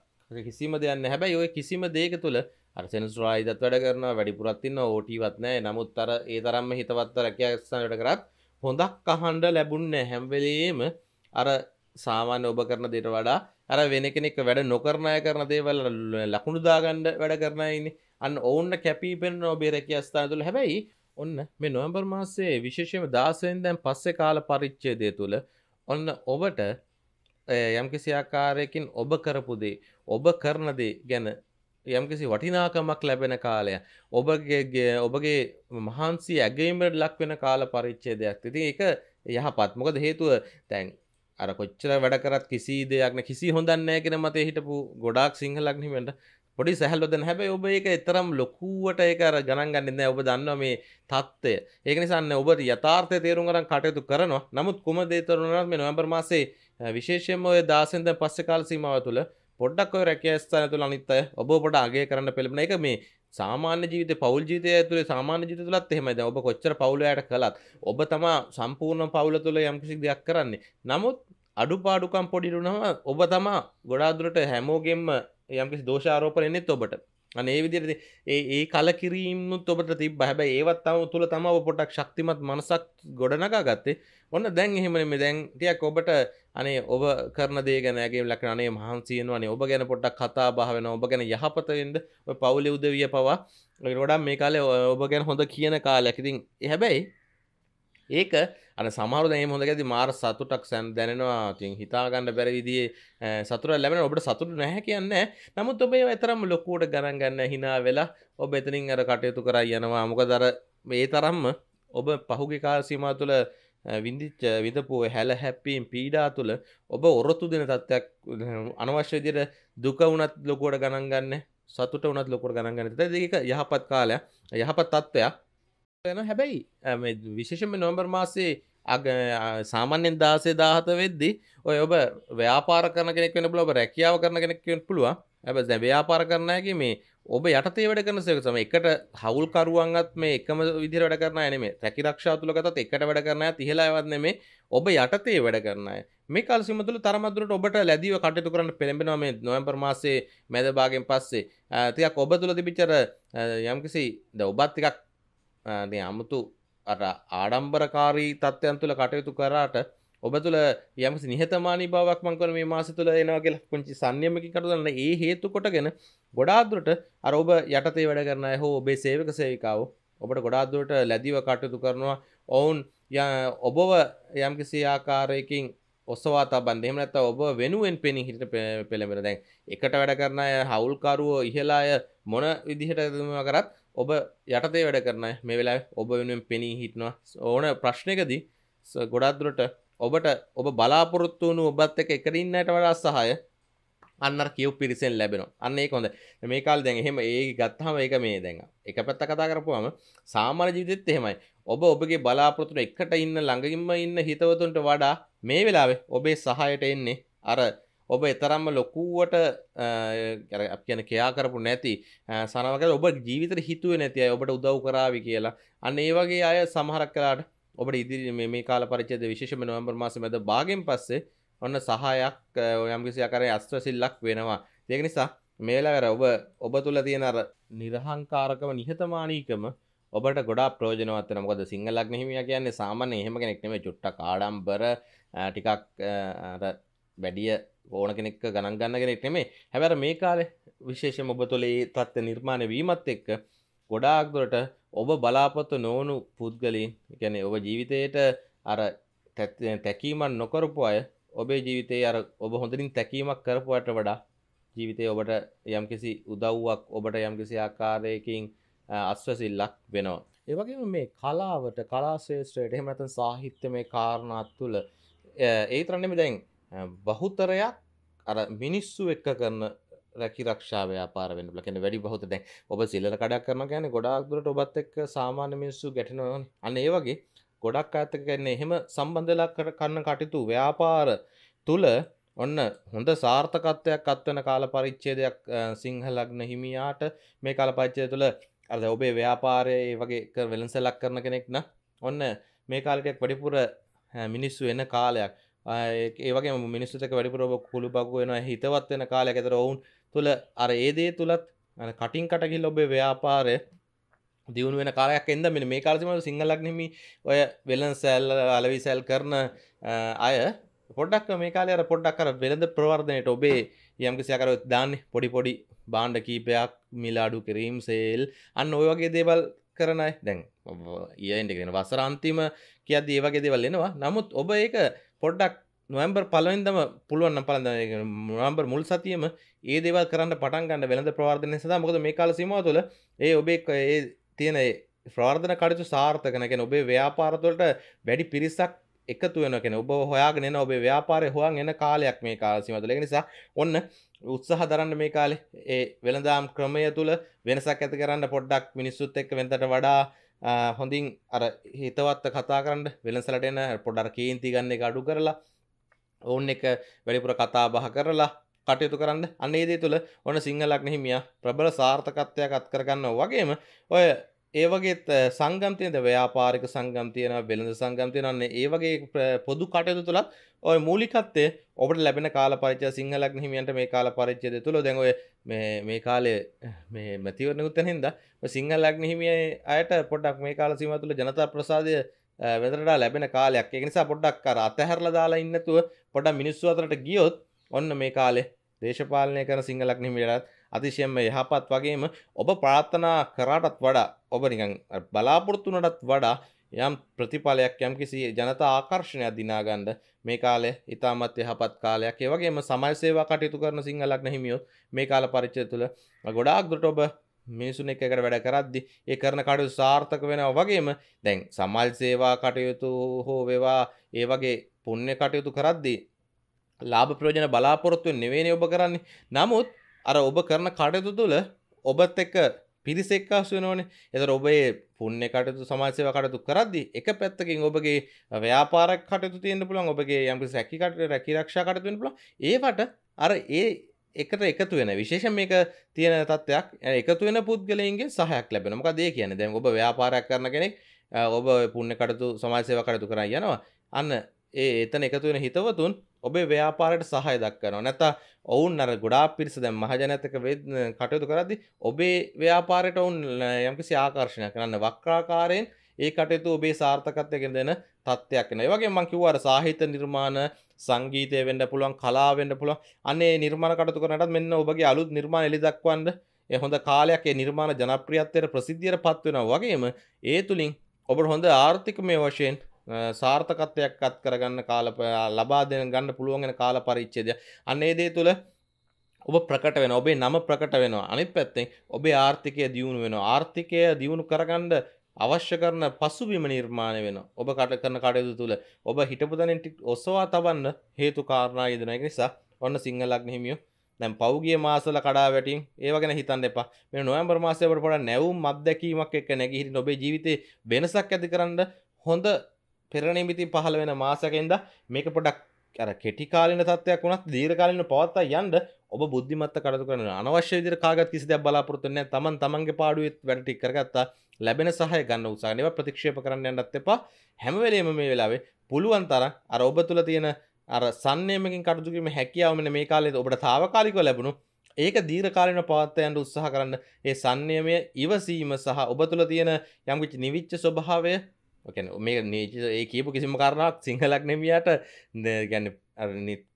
කිසිම දෙයන්න හැබැයි ඔය කිසිම දේක තුළ අර්සෙනස්රායිදත් වැඩ කරන වැඩිපුරත්තින්න ඕටීවත් නෑ නමුත් අර ඒ තරම්ම හිතවත්ත රැකයක්ස්ථානට කරත් හොඳක් අහන්ඩ ලැබුන්න හැම්වෙලේම අර සාමාන්‍ය ඔබ කරන දෙට වඩා අර වෙන කෙනෙක් වැඩ නොකරණය කරන දේවල් ලකුණු දාගණ්ඩ වැඩ කරනයින්න අන්න ඔවන්න කැපී පෙන්න්න ඔබේ රැකි අස්ථාන තුළ හැබැයි ඔන්න මේ නොවම්බර් මාසේ විශේෂම දාසයෙන් දැන් පස්සෙ කාල පරිච්චේදය තුළ ඔන්න ඔබට යම්කිසි ආකාරයකින් ඔබ කරපුදේ ඔබ කරනදේ ගැන යම්කිසි වටිනාකමක් ලැබෙන කාලය ඔබගේ ඔබගේ මහන්සි ඇගේීමට ලක් වෙන කාල පරිච්චේ දෙයක් තිති එක යහපත් මොකද හේතුව තැන් අර කොච්චර වැඩ කරත් කිසි දෙයක්න කිසි හොඳන්නෑ කෙන මතේ හිටපු ගොඩක් සිංහලක්නිමට පොඩි සැහල්ලොද හැබැ ඔබ ඒක එතරම් ලොකුවට ඒකර ගණන් ගන්නන්න ඔබ දන්න මේ තත්ත්වය ඒක නිසාන්න ඔබ යථාර්ථය තේරුම් කරන් කටයුතු කරනවා නමුත් කුම දේතරුණත් මේ නොවම්බර් මාසේ විශේෂයෙන්ම ඔය දාසෙන්ද පස්ස කාල සීමාව තුළ පොඩ්ඩක් ඔය රැකිය ස්ථාන තුළ අනිත් අය ඔබ පොඩ අගේ කරන්න පෙළබෙන එක මේ සාමාන්‍ය ජීවිත පවල් ජීතය තුළ සාමාන්‍ය ජීත තුළත් එහෙමද ඔබ කොච්චර පවුලයට කළත් ඔබ තමා සම්පූර්ණ පවුල තුළ යම්කිසි දෙයක් කරන්නේ නමුත් අඩුපාඩුකම් පොඩිරුනම ඔබ තමා ගොඩාදුරට හැමෝගෙන්ම යම්කිසි දෝෂාරෝපන එන්නෙත් ඔබට අනේ විදිරද ඒ ඒ කලකිරීමුත් ඔබට තිබ හැබ ඒවත් තම තුළ තම පොටක් ශක්තිමත් මනසක් ගොඩනකා ගත්තේ ඔන්න දැන් එහෙමන මෙ දැන් ටියක් ඔබට අනේ ඔබ කරන දේ ගැනගේ ලක්නේ මහන්සයනවනේ ඔබ ගැන පොට්ටක් කතා භාවන ඔබ ගැන යහපතවෙන්ද පවුලි උදවිය පවා ගොඩක් මේ කාලේ ඔබ ගැන හොඳ කියන කාලයක්ඉතින් හැබැයි ඒක අන සමාර දැ හොඳ ඇති මාර සතුටක් සැන් දැනවා තින් හිතාගන්න බැරවිදිේ සතුර ලැබෙන ඔබට සතුට නැහැ කියන්න නමුත් ඔබේ ඇතරම් ලොකෝට ගණන් ගන්න හිනා වෙලා ඔබ එතනින් අර කටයුතු කර යනවා මොක දර ඒ තරම්ම ඔබ පහුගේ කාල්සීම තුළ විඳිච්ච විඳපුුව හැල හැපීම් පීඩා තුළ ඔබ ඔරොත්තු දෙන තත්ත්යක් අනවශ්‍යදිර දුක වනත් ලොකෝට ගණන් ගන්න සතුට වනත් ලොකොට ගණන් ගන්න දෙක යහපත් කාලය යහපත් තත්ත්වයක් යන හැබැයි විශේෂම නොම්බර් මාසේ සාමාන්‍යෙන් දාසේ දාහත වෙද්දි ඔය ඔබ ව්‍යාපාර කරන කෙනෙක් වෙන බලොබ රැකියාව කරන කෙනෙක්ෙන් පුළුව ඇබ දැ ව්‍යාපාර කරනයගේ මේ ඔබ යටතේ වැඩ කරන සයක සම එකට හවුල්කරුවන්ගත් මේ එකම විදිර වැඩ කරන නෙම රැකි රක්ෂා තුළගතත් එකට වැඩ කරන තිහෙලාවත්න මේ ඔබ යටතේ වැඩ කරනය මේ කල් සිමතුල තරමදුරට ඔබට ලැදිව කටයුතු කරන්න පෙළඹෙනවා මේ නොවම්බර් මාසේ මැද භාගෙන් පස්සේ තියක් ඔබ තුළ තිබිචර යම්කිසි ද ඔබත් එකක් අමුතු ආඩම්බරකාරී තත්ත්වයන් තුළ කටයුතු කරාට ඔබ තුළ යමසි නිහතමානී බවක් මංකර මේ මාස තුළ එනවාගේ පුංචි සන්යමකි කරදන්න ඒ හේතු කොටගෙන ගොඩාදුරට අරෝබ යටතේ වැඩ කරන හෝ ඔබේ සේවක සේවිකාව ඔබට ගොඩාදුරට ලැදිව කටයුතු කරනවා ඔවුන් ඔබව යම්කිසි ආකාරයකින් ඔස්සවාතා බන්ධෙම නැත ඔබ වෙනුවෙන් පෙනි හිට පෙළඹෙන දැන් එකට වැඩ කරන අය හවුල්කරුවෝ ඉහලාය මොන විදිහට කරත් ඔබ යටතේ වැඩ කරන මේ වෙලා ඔබ වෙනුවෙන් පෙනී හිටනවා ඕන ප්‍රශ්නයකදී ගොඩාදුරට ඔබට ඔබ බලාපොරොත්තු වුණු ඔබත් එක එකරින්නට වඩා සහය අන්න කිව් පිරිසෙන් ලැබෙන අන්නේ කොඳ මේ කාල් දැන් එහෙම ඒ ගත්තහම ඒක මේ දැඟ එක පැත්ත කතා කරපුවාම සාමාන්‍ය ජීවිතෙත් එහෙමයි ඔබ ඔබගේ බලාපොරොත්තුට එකට ඉන්න ළඟින්ම ඉන්න හිතවතුන්ට වඩා මේ වෙලාවේ ඔබේ සහයට එන්නේ අර ඔබ එතරම්ම ලොකුවට කියන කයා කරපු නැති සනවක ඔබ ජීවිත හිතුව නැතිය ඔබට උදව් කරාවි කියලා අන්න ඒ වගේ අය සමහරක් කලාට ඔබට ඉදිරි මේ කාල පරිච්චේද විශේෂම නොවැම්බර් මාස මැද භාගෙන් පස්සේ ඔන්න සහායක් යම්කිසි ආකාරයේ අස්ත්‍රසිල්ලක් වෙනවා ඒක නිසා මේ වෙලාවේ ඔබ ඔබ තුල තියෙන අර නිර්හංකාරකම නිහතමානීකම ඔබට ගොඩා ප්‍රෝජනවත් වෙන මොකද සිංහලක් නෙහිමිය කියන්නේ සාමාන්‍ය එහෙම කෙනෙක් නෙමෙයි චුට්ටක් ආඩම්බර ටිකක් අර වැඩිය ඕන කෙනෙක් ගණන් ගන්න කෙනෙක් නෙමේ හැබැර මේ කාලෙ විශේෂ ඔබ තුළේ තත්ත්ව නිර්මාණය වීමත් එක්ක ගොඩාක්දුරට ඔබ බලාපොත්තු නොවනු පුද්ගලින් ගැන ඔබ ජීවිතයට අර තැකීමන් නොකරපු අය ඔබේ ජීවිතය අර ඔබ හොඳරින් තැකීමක් කරපුට වඩා ජීවිතය ඔබට යම්කිසි උදව්වක් ඔබට යම්කිසි ආකාරයකින් අස්වසිල්ලක් වෙනවා. ඒවගේ මේ කලාවට කලාශේෂත්‍රයට එහෙමනතන් සාහිත්‍ය මේ කාරණත් තුළ ඒ තරන්නෙම දැන් බහුතරයක් අර මිනිස්සු එක්ක කරන රැකිරක්ෂාව යාපාර වෙන ලකෙන වැඩි බහුත දැන් ඔබ සිල්ලන කඩක් කරන ගැන ගොඩක්දුරට ඔබත් එක් සාමාන්‍ය මිනිස්සු ගැටනවන අන්න ඒ වගේ ගොඩක් අත්තක ගැන්නේ එහෙම සම්බන්ධලා කර කන්න කටයුතු ව්‍යාපාර තුළ ඔන්න හොඳ සාර්ථකත්වයක් අත්වන කාල පරිච්චේදයක් සිංහලක්න හිමියාට මේ කාල පච්චය තුළ අද ඔබේ ව්‍යාපාරය වගේ වෙලන්සලක් කරන කෙනෙක් න ඔන්න මේ කාලටයක් පඩිපුර මිනිස්සු එන කාලයක් ඒවගේ මිනිස්සුතක වැඩිපුරෝබ කුළු බක් වෙන හිතවත් වෙන කාලය ඇතර ඔවුන් තුළ අර ඒදේ තුළත් කටින් කටකිල් ඔබේ ව්‍යාපාරය දියුණු වෙන කාලයක් එන්ද මෙ මේ කාලසිමට සිංහලක් නෙමි ඔය වෙලන් සැල් අලවි සැල් කරන අය පොඩක් මේ කාලය පොඩ්ඩක් කර වෙළඳ ප්‍රවර්ධනයට ඔබේ යම්කිසිකර දාන්න පොඩි පොඩි බාණ්ඩ කීපයක් මිලාඩු කිරීම් සේල් අන්න ඔය වගේ දේවල් කරනයි දැන් ඒන්ටගෙන වසරන්තිම කියද ඒ වගේ දෙවල් එනවා නමුත් ඔබ ඒක පොඩ්ඩක් නොම්බර් පලවෙදම පුළුවන් පලඳ නොම්බර් මුල් සතියම ඒ දේවල් කරන්න පටන් ගන්න වෙළඳ ප්‍රවාර්ධනය සඳහා මොකද මේ කාල සීමාව තුළ ඒ ඔබේ ඒ තියෙන ප්‍රාර්ධන කටයුතු සාර්ථක නැකෙන ඔබේ ව්‍යාපාරතුවලට වැඩි පිරිසක් එකතු වෙන කෙන ඔබ හොයාගෙන ඔබේ ව්‍යාපාරය හොන් එන කාලයක් මේ කාලසිමතුල නිසා ඔන්න උත්සාහ දරන්න මේ කාලේ ඒ වෙළඳාම් ක්‍රමය තුළ වෙනසක් ඇති කරන්න පොඩ්ඩක් මිනිස්සුත් එක්ක වෙනතට වඩා හොඳින් අර හිතවත්ත කතා කරන්න වෙළසලට එන පොඩර් කේන්ති ගන්න එක අඩු කරලා ඔවුන් එක වැඩිපුර කතා බහ කරලා කටයුතු කරන්න අන්නේ දේ තුළ ඔන සිංහලක් නෙහිමිය ප්‍රබල සාර්ථකත්වයක් අත්කරගන්න වගේම ඔය ඒවගේත් සංගම් තියද ව්‍යාපාරික සංගම් තියෙන වෙළඳ සංගම් තියෙනන්නේ ඒවගේ පොදු කටයුතු තුළත් ඔය මූලිකත්තේ ඔබට ලැබෙන කාල පරිච සිංහලක් හිමියන්ට මේ කාල පරිච්චයද තුළ දැඟව මේ කාලය මේ මැතිවරණකුත්තන හිද සිංහලක් හිමිය අයට පොඩක් මේ කාල සීම තුළ ජනතා ප්‍රසාදය වෙදරට ලැබෙන කාලයක් එකනිසා පොඩ්ඩක් කර අතහැරල දාලා ඉන්නතුව පොඩ මිනිස්සු අතරට ගියොත් ඔන්න මේ කාලේ දේශපාලනය කර සිංහලක් හිමියටත් අතිශයෙන්ම යහපත් වගේම ඔබ ප්‍රාර්ථනා කරාටත් වඩා ඔබ නිකන් බලාපොරොත්තු වුණටත් වඩා යම් ප්‍රතිඵලයක් යම් කිසි ජනතා ආකර්ෂණයක් දිනාගන්න මේ කාලය ඉතාමත් යහපත් කාලයක් ඒ වගේම සමාජ සේවා කටයුතු කරන සිංහලක් නැහිමියෝ මේ කාල පරිච්ඡේදය තුළ ගොඩාක් දුරට ඔබ මිනිසුන් එක්ක වැඩ කරද්දි ඒ කරන කටයුතු සාර්ථක වෙනවා වගේම දැන් සමාජ සේවා කටයුතු හෝ වේවා ඒ වගේ පුණ්‍ය කටයුතු කරද්දී ලාභ ප්‍රයෝජන බලාපොරොත්තු වෙන්නේ නෙවෙයි ඔබ කරන්නේ නමුත් අර ඔබ කරන කඩයුතු තුළ ඔබත් එක්ක පිරිසෙක්කාසුවනවනේ එත ඔබේ පුන්න කටතු සමාසය කටතු කරදදි එක පැත්තකින් ඔබගේ ව්‍යාපාර කටතු තියෙන පුළන් ඔබගේ යම්ි සැකිකට රැකිරක්ෂා කටතුෙන පුළ ඒවට අර ඒ එකට එකතු වෙන විශේෂ මේක තියෙන තත්වයක් එකතු වෙන පුද්ගලයන්ගේ සහයක් ලැබෙනමක දේ කියන දැන් ඔබ ව්‍යාපාරයක් කරන කෙනෙක් ඔබ පුන්න කටතු සමාසයව කටතු කර යනවා අන්න ඒ එතන එකතු වෙන හිතවතුන් ඔබේ ව්‍යාපාරයට සහය දක්වනවා නැත ඔවුන් අර ගොඩාක් පිරිස දැන් මහජනතක කටයුතු කරද්දී ඔබේ ව්‍යාපාරයට ඔවුන් යම්කිසි ආකර්ෂණයක් කරන්න වක්‍රාකාරයෙන් ඒ කටයුතු ඔබේ සාර්ථකත්වයකින් දෙන තත්ත්වයක් වෙනවා. ඒ වගේම මම කිව්වා අර සාහිත්‍ය නිර්මාණ, සංගීතය වෙන්න පුළුවන්, කලාව වෙන්න පුළුවන්. අනේ නිර්මාණ කටයුතු කරනටත් මෙන්න ඔබගේ අලුත් නිර්මාණ එලි දක්වන්න ඒ හොඳ කාලයක් ඒ නිර්මාණ ජනප්‍රියත්වයට ප්‍රසිද්ධියට පත් වෙනවා. වගේම ඒ තුලින් ඔබට හොඳ ආර්ථිකමය වශයෙන් සාර්ථකත්වයක් අත් කරගන්න කාල ලබා දෙන ගන්න පුළුවන්ගෙන කාල පරිච්චේද අන්නේ දේ තුළ ඔබ ප්‍රකට වෙන ඔබේ නම ප්‍රකට වෙනවා අනිත් පැත්තෙන් ඔබේ ආර්ථිකය දියුණු වෙනවා ආර්ථිකය දියුණු කරගන්න අවශ්‍ය කරන පසුබිම නිර්මාණය වෙන ඔබ කට කරන කටයුතු තුළ ඔබ හිටපුදනෙන් ඔස්සවා තබන්න හේතු කාරණා යෙදෙන නිසා ඔන්න සිංහලක් හිමියෝ දැන් පෞගිය මාසල කඩා වැටින් ඒව ගැන හිතන්න එපා මේ නොවැම්බර් මාසයේ පොඩ නැවුම් අත්දැකීමක් එක්ක නැගී හිටින් ඔබේ ජීවිතේ වෙනසක් ඇති කරන්න හොඳ පෙරණීමිති පහළ වෙන මාසකෙන්ද මේක පොඩක් අර කෙටිකාලින තත්වයක් වුණත් දීර්කාලින පවත්තා යන්න ඔබ බුද්ධිමත්ත කටතු කරන අනවශ්‍ය විදිර කාගත් කිසිදයක් බලාපොරොත්තුවන්න තමන් තමන්ගේ පාඩුවත් වැඩටි කරගත්තා ලැබෙන සහය ගන්න උසානව ප්‍රතික්ෂේප කරන්න යන්නත් එපා හැමවෙලේම මේ වෙලාවේ පුළුවන් තර අර ඔබ තුළ තියෙන අර සන්නයමකින් කටතුකිරීම හැකියාවමන මේ කාලෙද ඔබට තාවකාලික ලැබුණු ඒක දීරකාලන පවත්තයන්ට උත්සාහ කරන්න ඒ සන්නයමය ඉවසීම සහ ඔබ තුළ තියෙන යම්කිච් නිවිච්ච ස්වභාවය මේ නීච ඒ කියපු කිසිම කාරණක් සිංහලක් නෙමියට ගැන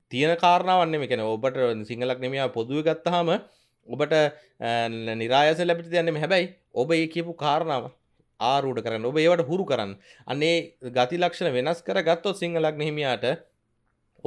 තියෙන කාරණාවන්නේ මේකැන ඔබට සිංහලක් නෙමයා පොදුව ගත්තහම ඔබට නිරායස ලැබිට යන්නෙම හැබැයි ඔබ ඒ කියපු කාරණාව ආරූඩ කරන්න ඔබ ඒවට හුරු කරන්න අන්නේ ගති ලක්ෂණ වෙනස් කර ගත්තොත් සිංහලක් නෙහිමියාට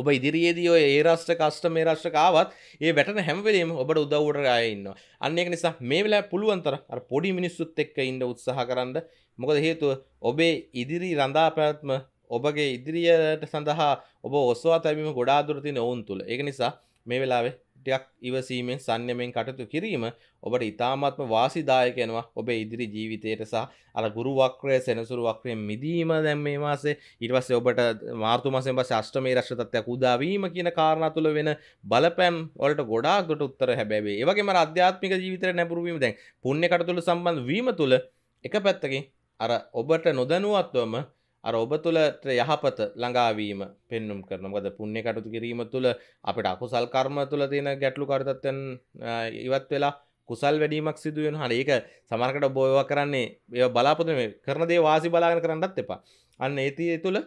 ඔබ ඉදිරියේදී ඔය ඒ රාෂ්ට කස්ට මේ රාෂ්ටකාවත් ඒ වැටන හැමවලීම ඔබට උදව්වට අයඉන්න අන්නෙක් නිසා මේ වෙලා පුළුවන්තර පොඩි මිනිස්සුත් එක්ක ඉන්න උත්සාහ කරන්න මොකද හේතුව ඔබේ ඉදිරි රඳා පැවැත්ම ඔබගේ ඉදිරියට සඳහා ඔබ ඔස්වා තැබීම ගොඩාදුරතින ඔවුන් තුළ ඒ නිසා මේ වෙලාවේ ටයක් ඉවසීමෙන් සංයමෙන් කටතු කිරීම ඔබට ඉතාමත්ම වාසිදායකෙනවා ඔබේ ඉදිරි ජීවිතයට සහ අර ගුරු වක්‍රය සෙනසුරු වක්‍රයෙන් මිදීම දැන් මේ මාසේ ඊට පස්සේ ඔබට මාර්තු මාසයෙන් පස්සේ අෂ්ටමේ රක්ෂ තත්ත්වයක් උදා වීම කියන කාරණා තුල වෙන බලපෑම් වලට ගොඩාක් දුරට උත්තර හැබැයි ඒ වගේම අර ආධ්‍යාත්මික ජීවිතේ නැඹුරු වීම දැන් පුණ්‍ය කටතුළු සම්බන්ධ වීම තුල එක පැත්තකින් අර ඔබට නොදැනුවත්වම අර ඔබ තුළට යහපත ළඟාවීම පෙන්නුම් කරනවද පුුණ්‍ය කටුතු කිරීම තුළ අපට අකුසල් කර්ම තුළ තියෙන ගැටලු කරතත්වයන් ඉවත් වෙලා කුසල් වැඩීමක් සිදුවෙන හට ඒක සමරකට බෝයවා කරන්නේ ඒ බලාපොත මේ කරනදේ වාසි බලාගෙන කරන්නත් එපා අන්න ඒතිය තුළ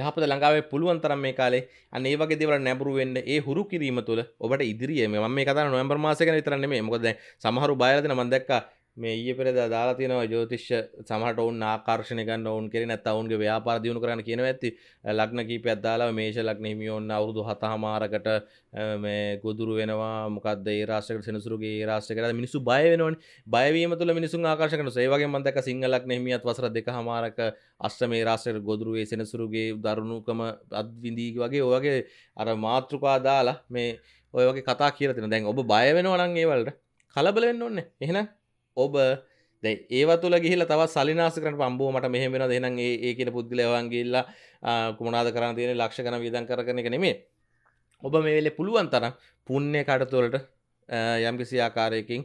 යහපත ළඟාවේ පුළුවන් තරම් මේ කාලේ අන්න ඒ වගේ දේවල් නැඹුරු වෙන්න ඒ හුරු කිරීම තුළ ඔබට ඉදිරියේ මම මේ කතාව නොවැම්බර් මාසෙ ගැන විතරක් නෙමෙයි මොකද දැන් සමහරු බයලා දෙන මම දැක්කා මේ ඒ පෙර දාලා තියෙනවා ජෝතිෂ්‍ය සමහට ඔවුන් ආකර්ශණය ගන්න ඔවුන් කෙරෙන නැත්නම් ඔවුන්ගේ ව්‍යාපාර දියුණු කරන්න කියනවා ඇති ලග්න කීපයක් දාලා මේෂ ලග්න හිමියෝන් අවුරුදු 7මාරකට මේ ගොදුරු වෙනවා මොකද්ද ඒ රාශියකට සෙනසුරුගේ ඒ රාශියකට මිනිස්සු බය වෙනවනේ බය වීම තුළ මිනිසුන් ආකර්ෂණය කරනවා ඒ වගේම මම දැක්ක සිංහ ලග්න හිමියත් වසර 2මාරක අෂ්ටමේ රාශියකට ගොදුරු වේ සෙනසුරුගේ දරුණුකම අද්විඳී වගේ ඔය වගේ අර මාත්‍රිකා දාලා මේ ඔය වගේ කතා කියලා දෙනවා දැන් ඔබ බය වෙනවනම් ඒවලට කලබල වෙන්න ඕනේ එහෙනම් ඔබ ඒව තුළ ගිහිල තව සලිනාසකට පම්බුවමට මෙහෙමෙන දෙනම් ඒ කියන පුද්ගලවන්ගේල්ල කුමනාද කරන්න තියෙන ලක්ෂ කන විදන් කරන එක නෙමේ ඔබ මේවෙලෙ පුළුවන් තරම් පුුණ්‍ය කටතුවලට යම්කිසි ආකාරයකින්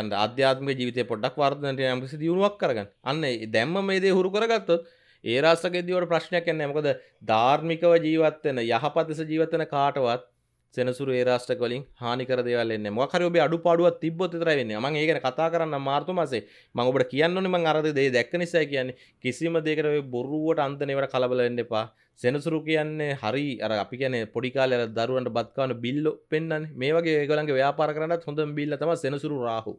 යන්න අධ්‍යාත්ම ජීවිතය පොඩක් වර්ධනට යම්කිසි දියුණුවක් කරගන්න අන්න දැම්ම මේදේ හුරු කරගත්තොත් ඒ රාසකෙදවට ප්‍රශ්නයක් කන්න මොකද ධාර්මිකව ජීවත්වෙන යහපතිස ජීවතන කාටවත් සෙනසුර ඒරාෂ්ටකලින් හානිකර දෙවල්න්න මොකරෝබ අඩු පාඩුවත් තිබොත් තර වෙන්න ම ඒකන කතා කරන්න මාර්තු මසේ මඟට කියන්න ම අරද දේ දැක්ක නිසා කියන්නේ කිසිම දෙකරව බොරුවට අන්තනවට කලබලන්න එපා සෙනසුරු කියන්නේ හරි අර අපි කියන පොඩිකාල දරුවන්ට බත්කාවන බිල්ල පෙන්න්න මේ වගේ ඒගලන්ගේ ව්‍යාපාර කරන්නත් හොඳ බිල්ල තම සෙනසුරු රාහු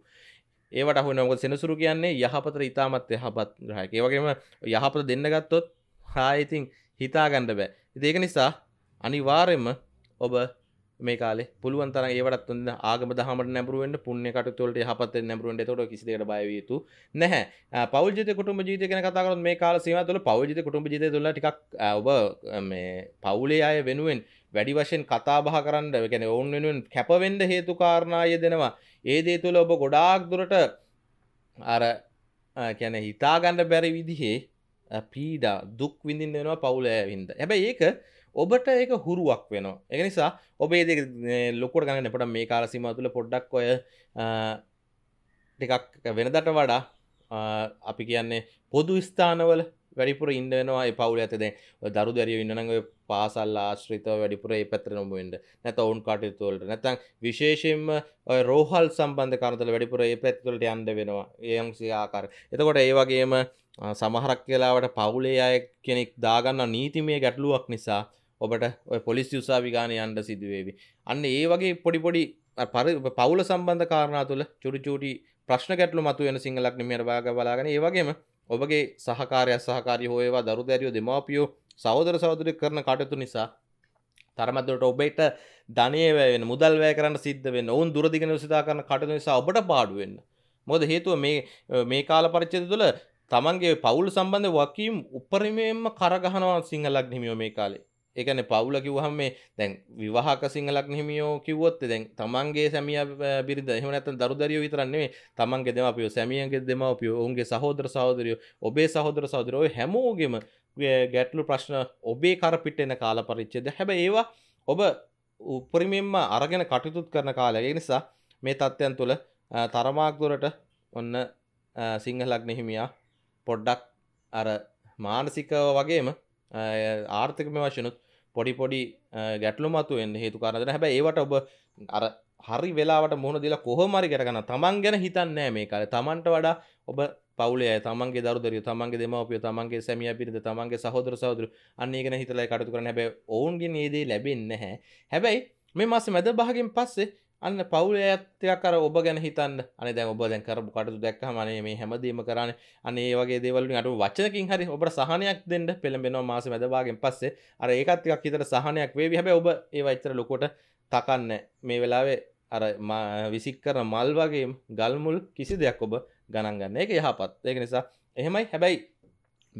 ඒවට අහු නොක සෙනසුරු කියන්නේ යහපතර ඉතාමත් යහපත් ග්‍රහක ඒවගේම යහපත දෙන්න ගත්තොත් හායිතින් හිතාගණ්ඩ බෑ ඒක නිසා අනිවාරෙන්ම ඔබ මේ කාලේ පුළුවන් තරම් ඒවටත් හොඳ ආගම දහමට නැඹුරු වෙන්න පුණ්‍ය කටයුතු වලට යහපත් වෙන්න නැඹුරු වෙන්න එතකොට කිසි දෙයකට බය විය යුතු නැහැ පෞල් ජීවිත කුටුම්බ ජීවිතය ගැන කතා කරනොත් මේ කාල සීමාව තුළ පෞල් ජීවිත කුටුම්බ ජීවිතය තුළ ටිකක් ඔබ මේ පෞලේ අය වෙනුවෙන් වැඩි වශයෙන් කතා බහ කරන්න ඒ කියන්නේ ඔවුන් වෙනුවෙන් කැපවෙන්න හේතු කාරණා යෙදෙනවා ඒ දේ තුළ ඔබ ගොඩාක් දුරට අර කියන්නේ හිතා ගන්න බැරි විදිහේ පීඩා දුක් විඳින්න වෙනවා පෞලය වින්ද හැබැයි ඒක ඔබට ඒක හුරුවක් වෙනවා එක නිසා ඔබේ දෙ ලොකොට ගන්න එපට මේ කාලසිම තුළ පොඩ්ඩක් ඔය ටිකක් වෙනදට වඩා අපි කියන්නේ පොදු ස්ථානවල වැඩිපුර ඉන්නවා පවුල ඇතද දරු දැරිය ඉන්නනඟ පාසල් ආශ්‍රිත වැඩිපුර පැත්‍ර නොමුවෙන්ට නැත ඔවුන් කටයුතුවලට නැතන් විශේෂෙන්ම රෝහල් සම්බන්ධ කරතල වැඩිපුර ඒ පැත්තුලට අන්ද වෙනවා ඒයම් සිආකාර එතකොට ඒවගේම සමහරක් කියලාවට පවුලේ අය කෙනෙක් දාගන්න නීතිමය ගැටලුවක් නිසා ඔබට ඔය පොලිස් යුසාවි ගාන යන්න සිදුවේවි අන්න ඒ වගේ පොඩිපොඩි පරි පවුල සම්බන්ධ කාරණා තුළ චුඩු චූටි ප්‍රශ්න ගැටලු මතු වෙන සිංහලක් නිමර භාග බලාගෙන ඒ වගේම ඔබගේ සහකාරය සහකාරය හෝයවා දරු දැරියෝ දෙමාපියෝ සහෝදර සහෝදරය කරන කටයුතු නිසා තරමදට ඔබට ධනයවැෙන මුදල්වෑ කරන්න සිද්ධ වෙන ඔවුන් දුරදිගෙන සිතා කරන කටු නිසා ඔබට පාඩුවෙන්න්න මොද හේතුව මේ මේ කාල පරිච්චද තුළ තමන්ගේ පවුල් සම්බන්ධ වකීම් උපරිමයෙන්ම කරගහනවා සිංහලක් හිමියෝ මේ කාලේ එකන පවුල කිව්හම මේ දැන් විවාහක සිංහලක් නහිමියෝ කිවොත් දැන් තමන්ගේ සැමිය බිරිද හමනත දරුදරිය විතරන්නේ තමන්ගේ දෙමපියෝ සැමියන්ගේ දෙමවපියෝ ඔුන්ගේ සහෝදර සහෝදරියෝ ඔබේ සහෝදර සහෝදරෝ හැමෝගෙම ගැටලු ප්‍රශ්න ඔබේ කරපිටෙන කාල පරිච්චේද හැබ ඒවා ඔබ උපරිමෙන්ම අරගෙන කටයුතුත් කරන කාලය නිසා මේ තත්ත්යන් තුළ තරමාක්දුරට ඔන්න සිංහලක් නෙහිමියා පොඩ්ඩක් අර මානසිකව වගේම ආර්ථිකම වශනුත් පොඩි පොඩි ගැටලු මතු එන්න හේතු කරදර හැබ ඒවට ඔබ අර හරි වෙලාට මුහුණ දිලා කොහොමරි කරගන්න තමන් ගැන හිතන්නෑ මේ කාල තමන්ට වඩා ඔබ පවලය තමන්ගේ දරුදරිය තමන්ගේ දෙමපිය තමන්ගේ සැමිය පිරිද තමන්ගේ සහෝදර සහෝදර අන්නේ ගැන හිතලා කටතු කරන හැබැ ඔවුන්ගේ ඒදේ ලැබෙන්නේ නැහැ හැබැයි මේ මස මැද භාගෙන් පස්සේ අන්න පවුලේ ඇත්තයක් අර ඔබ ගැන හිතන්න අන දැ ඔබ දැන් කරපු කටතු දැක්ක මනේ මේ හැමදීම කරන්න අනේ වගේ දේවලින් අට වචනකින් හරි ඔබට සහනයක් දෙන්න පෙළඹෙනවා මාස මැදවාගෙන් පස්සේ අර ඒකත්යක් හිතර සහනයක් වේ හැබ ඔබ ඒ අච්චර ලොකොට තකන්න මේ වෙලාවේ අර විසික් කරන මල් වගේ ගල්මුල් කිසි දෙයක් ඔබ ගණන්ගන්න එක යහපත් ඒක නිසා එහෙමයි හැබැයි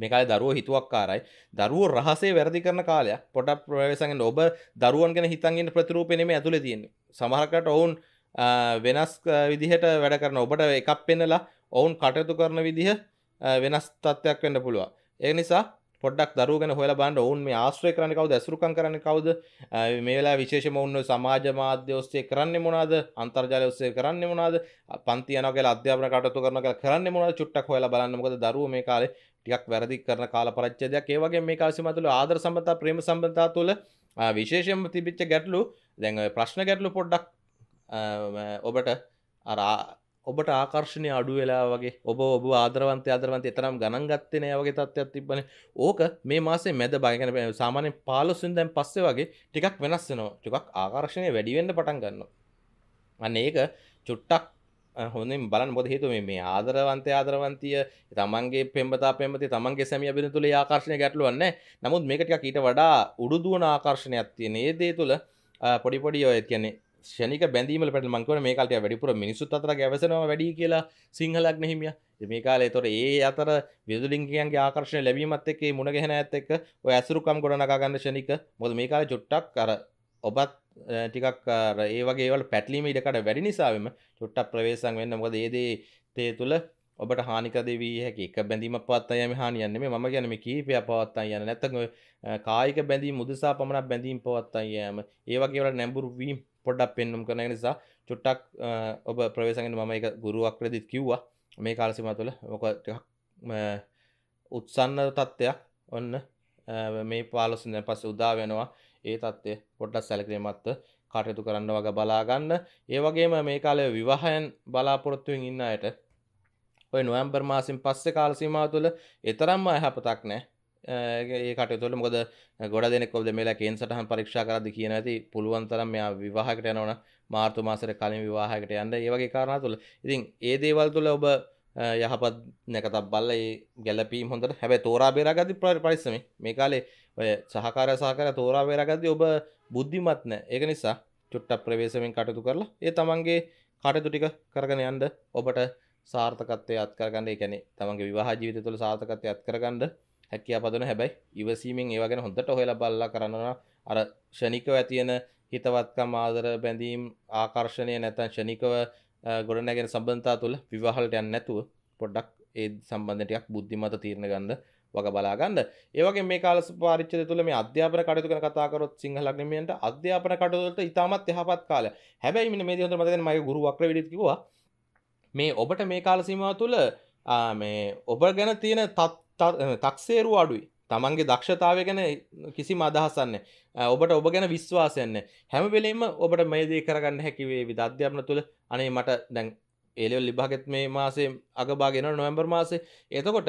මේකාල දරුව හිතුවක්කාරයි දරුව රහසේ වැරදි කරන කාලයක් පොටක් ප්‍රවේසගෙන් ඔබ දරුවන් ගැන හිතන්ගෙන ප්‍රතිරූපෙනෙම ඇතුළ තියෙන්නේ සමහරකට ඔවුන් වෙනස් විදිහට වැඩ කරන ඔබට එකක් පෙන්නලා ඔවුන් කටයුතු කරන විදිහ වෙනස් තත්ත්වයක් වෙන්න පුළුවන් ඒ නිසා පොඩක් දරුවගෙන හොල බන්ඩ ඔවුන් මේ ආශ්‍රය කරන කවද ඇසුරුකන් කරන කවද මේලා විශේෂම ඔන්න සමාජ මාධ්‍ය ඔස්සේ කරන්න මොනාද අන්තර්ජාලය ඔස්සේ කරන්න මොනාද පන්තියනගේ අධ්‍යාපන කටතු කරන කරන්න මොනද චුට්ටක් හොල බලන්නමකද දරුව මේ කාලේ ටිකක් වැරදි කරන කාල පරච්චදයක් ඒවගේ මේ කාසිමතුළ ආදර සම්බතා ප්‍රේම සම්බතා තුළ විශේෂයම තිබිච්ච ගැටලු දැන් ප්‍රශ්න ගැටලු පොඩ්ඩක් ඔබට අරා ඔබට ආකර්ශණය අඩු වෙලා වගේ ඔබ ඔබ ආදරවන්ත අදරවන්ත එතරම් ගණන් ගත්තනය වගේ තත්ත්වයක් තිබන ඕක මේ මාසේ මැද බයගන සාමානය පාලොසින් දැන් පස්සේ වගේ ටිකක් වෙනස් වෙනවා ටිකක් ආකර්ශණය වැඩිවෙන්න පටන් ගන්න අන්න ඒක චුට්ටක් හොඳින් බලන්න මොකද හේතුව මේ ආදරවන්තය ආදරවන්තිය තමන්ගේ පෙම්බතා පෙම්බති තමන්ගේ සැමිය බිරිඳ තුල ආකර්ෂණය ගැටලුවක් නැහැ. නමුත් මේක ටිකක් ඊට වඩා උඩු දුවන ආකර්ෂණයක් තියෙන. ඒ දේ තුල පොඩි පොඩි ඔය කියන්නේ ෂනික බැඳීමල පැට මංකවන මේ කල්ටය වැඩිපුර මිනිසුත් අතර ගැවසනවා වැඩි කියලා සිංහලක් නැහිමිය මේ කාලේ තොර ඒ අතර විදුලිංගියන්ගේ ආකර්ශණය ලැබීමත් එක්කේ මුණ ගැහෙන ඇත් එක්ක ඔය ඇසුරුකම් ගොඩනගා ගන්න ෂනික මොකද මේ කාලේ චොට්ටක් අර ඔබත් ටිකක් ඒ වගේවල පැටලීම ඉඩකට වැඩි නිසාවම චුට්ටක් ප්‍රවේශම් වෙන්න මොකද ඒ දේ තේ තුල ඔබට හානික දෙවිය හැකි එක බැඳීම පවත්තා යෑම හානියක් නෙමෙයි මම කියන්නේ මේ කීපය පවත්තා යන නැත්නම් කායික බැඳීම් මුදසා පමණක් බැඳීම් පවත්තා යෑම ඒ වගේ වල නැඹුරු වීම පොඩ්ඩක් පෙන්වුම් කරන නිසා චුට්ටක් ඔබ ප්‍රවේශම්ගෙන මම ඒක ගුරුවක් රෙදිත් කිව්වා මේ කාල සීමාව තුළ මොක ටිකක් උත්සන්න තත්ත්වයක් ඔන්න මේ 15 පස්සේ උදා වෙනවා ඒ තත්ත්වය පොඩ්ඩක් සැලකිලිමත්ව කටයුතු කරන්න වගේ බලා ගන්න. ඒ වගේම මේ කාලේ විවාහයන් බලාපොරොත්තුෙන් ඉන්න අයට ඔය නොවැම්බර් මාසෙන් පස්සේ කාල සීමාව තුළ ඒතරම්ම යහපතක් නැහැ. ඒ කටයුතුවල මොකද ගොඩ දෙනෙක් ඔබ මේලා කේන් සටහන් පරීක්ෂා කරද්දි කියන ඇති පුළුවන් තරම් මෙයා විවාහයකට යනවන මාර්තු මාසෙට කලින් විවාහයකට යන්න ඒ වගේ කාරණා තුළ. ඉතින් ඒ දේවල් තුළ ඔබ යහපත් නැකතක් බල්ල ඒ ගැලපීම් හොඳට හැබැයි තෝරා බේරා ගන්න පරිස්සමෙන් මේ කාලේ ඔය සහකාර සහකර තෝරා වේරගද්දී ඔබ බුද්ධිමත් නැහැ. ඒක නිසා චුට්ටක් ප්‍රවේශමෙන් කටයුතු කරලා ඒ තමන්ගේ කටයුතු ටික කරගෙන යන්න ඔබට සාර්ථකත්වයේ අත් කරගන්න, ඒ කියන්නේ තමන්ගේ විවාහ ජීවිතය තුළ සාර්ථකත්වයේ අත් කරගන්න හැකියාව පදවන හැබැයි ඉවසීමෙන් ඒවා ගැන හොඳට හොයලා බලලා කරනවා. අර ෂණිකව ඇති හිතවත්කම ආදර බැඳීම් ආකර්ෂණය නැත්නම් ෂණිකව ගොඩනැගෙන සම්බන්ධතා තුළ විවාහලට යන්න නැතුව පොඩ්ඩක් ඒ සම්බන්ධ ටිකක් බුද්ධිමත තීරණ ගන්න වග බලාගන්න ඒවගේ මේ කාල පාරිච්ච තුළ මේ අධ්‍යාපන කටයුතු කරන කතාකරොත් සිංහල අග්‍රමීයන්ට අධ්‍යාපන කටයුතුවලට ඉතාමත් යහපත් කාලය හැබැයි මෙන්න මේ දේ හොඳට මතකද මගේ ගුරු වක්‍රවිඩිත් කිව්වා මේ ඔබට මේ කාල සීමාව තුළ මේ ඔබ ගැන තියෙන තක්සේරුව අඩුයි තමන්ගේ දක්ෂතාවය ගැන කිසි මදහසන්න ඔබට ඔබ ගැන විශ්වාසයන්න හැම වෙලේම ඔබට මේදේ කරගන්න හැකිවේ විදධ්‍යාපන තුළ අනේ මට දැන් ඒලෙවල් ලිභාගෙත් මේ මාසේ අගබාගෙන නොවැම්බර් මාසේ එතකොට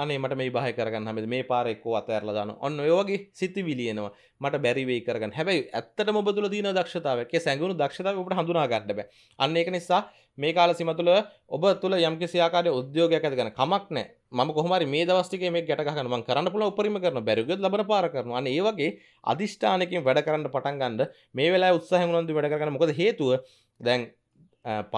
අනේ මට මේ බාහ කරගන්න හමද මේ පාරෙක්කෝ අතඇරලා දාන ඔන්න ඔයෝගේ සිති විලියනවා මට බැරිවේ කරගන්න හැබැයි ඇත්තට මොබදුල දීන දක්ෂතාවක සැඟුණු දක්ෂතාව ඔබට හඳුනා ගන්න බෑ අන්න ඒක නිසා මේ කාල සිමතුල ඔබ තුළ යම්කි සියාකාරය උද්‍යෝගයක් ඇති කරන කමක් නෑ මම කොහමරි මේ දවස්ටික මේ ගැට ගන්න මං කරන්න පුළුවන් උපරිම කරන බැරිගත් ලබන පාර කරනවා අන්න ඒ වගේ අදිෂ්ඨානකින් වැඩ කරන්න පටන් ගන්න මේ වෙලාවේ උත්සාහය මුලින්ම වැඩ කරගන්න මොකද හේතුව දැන්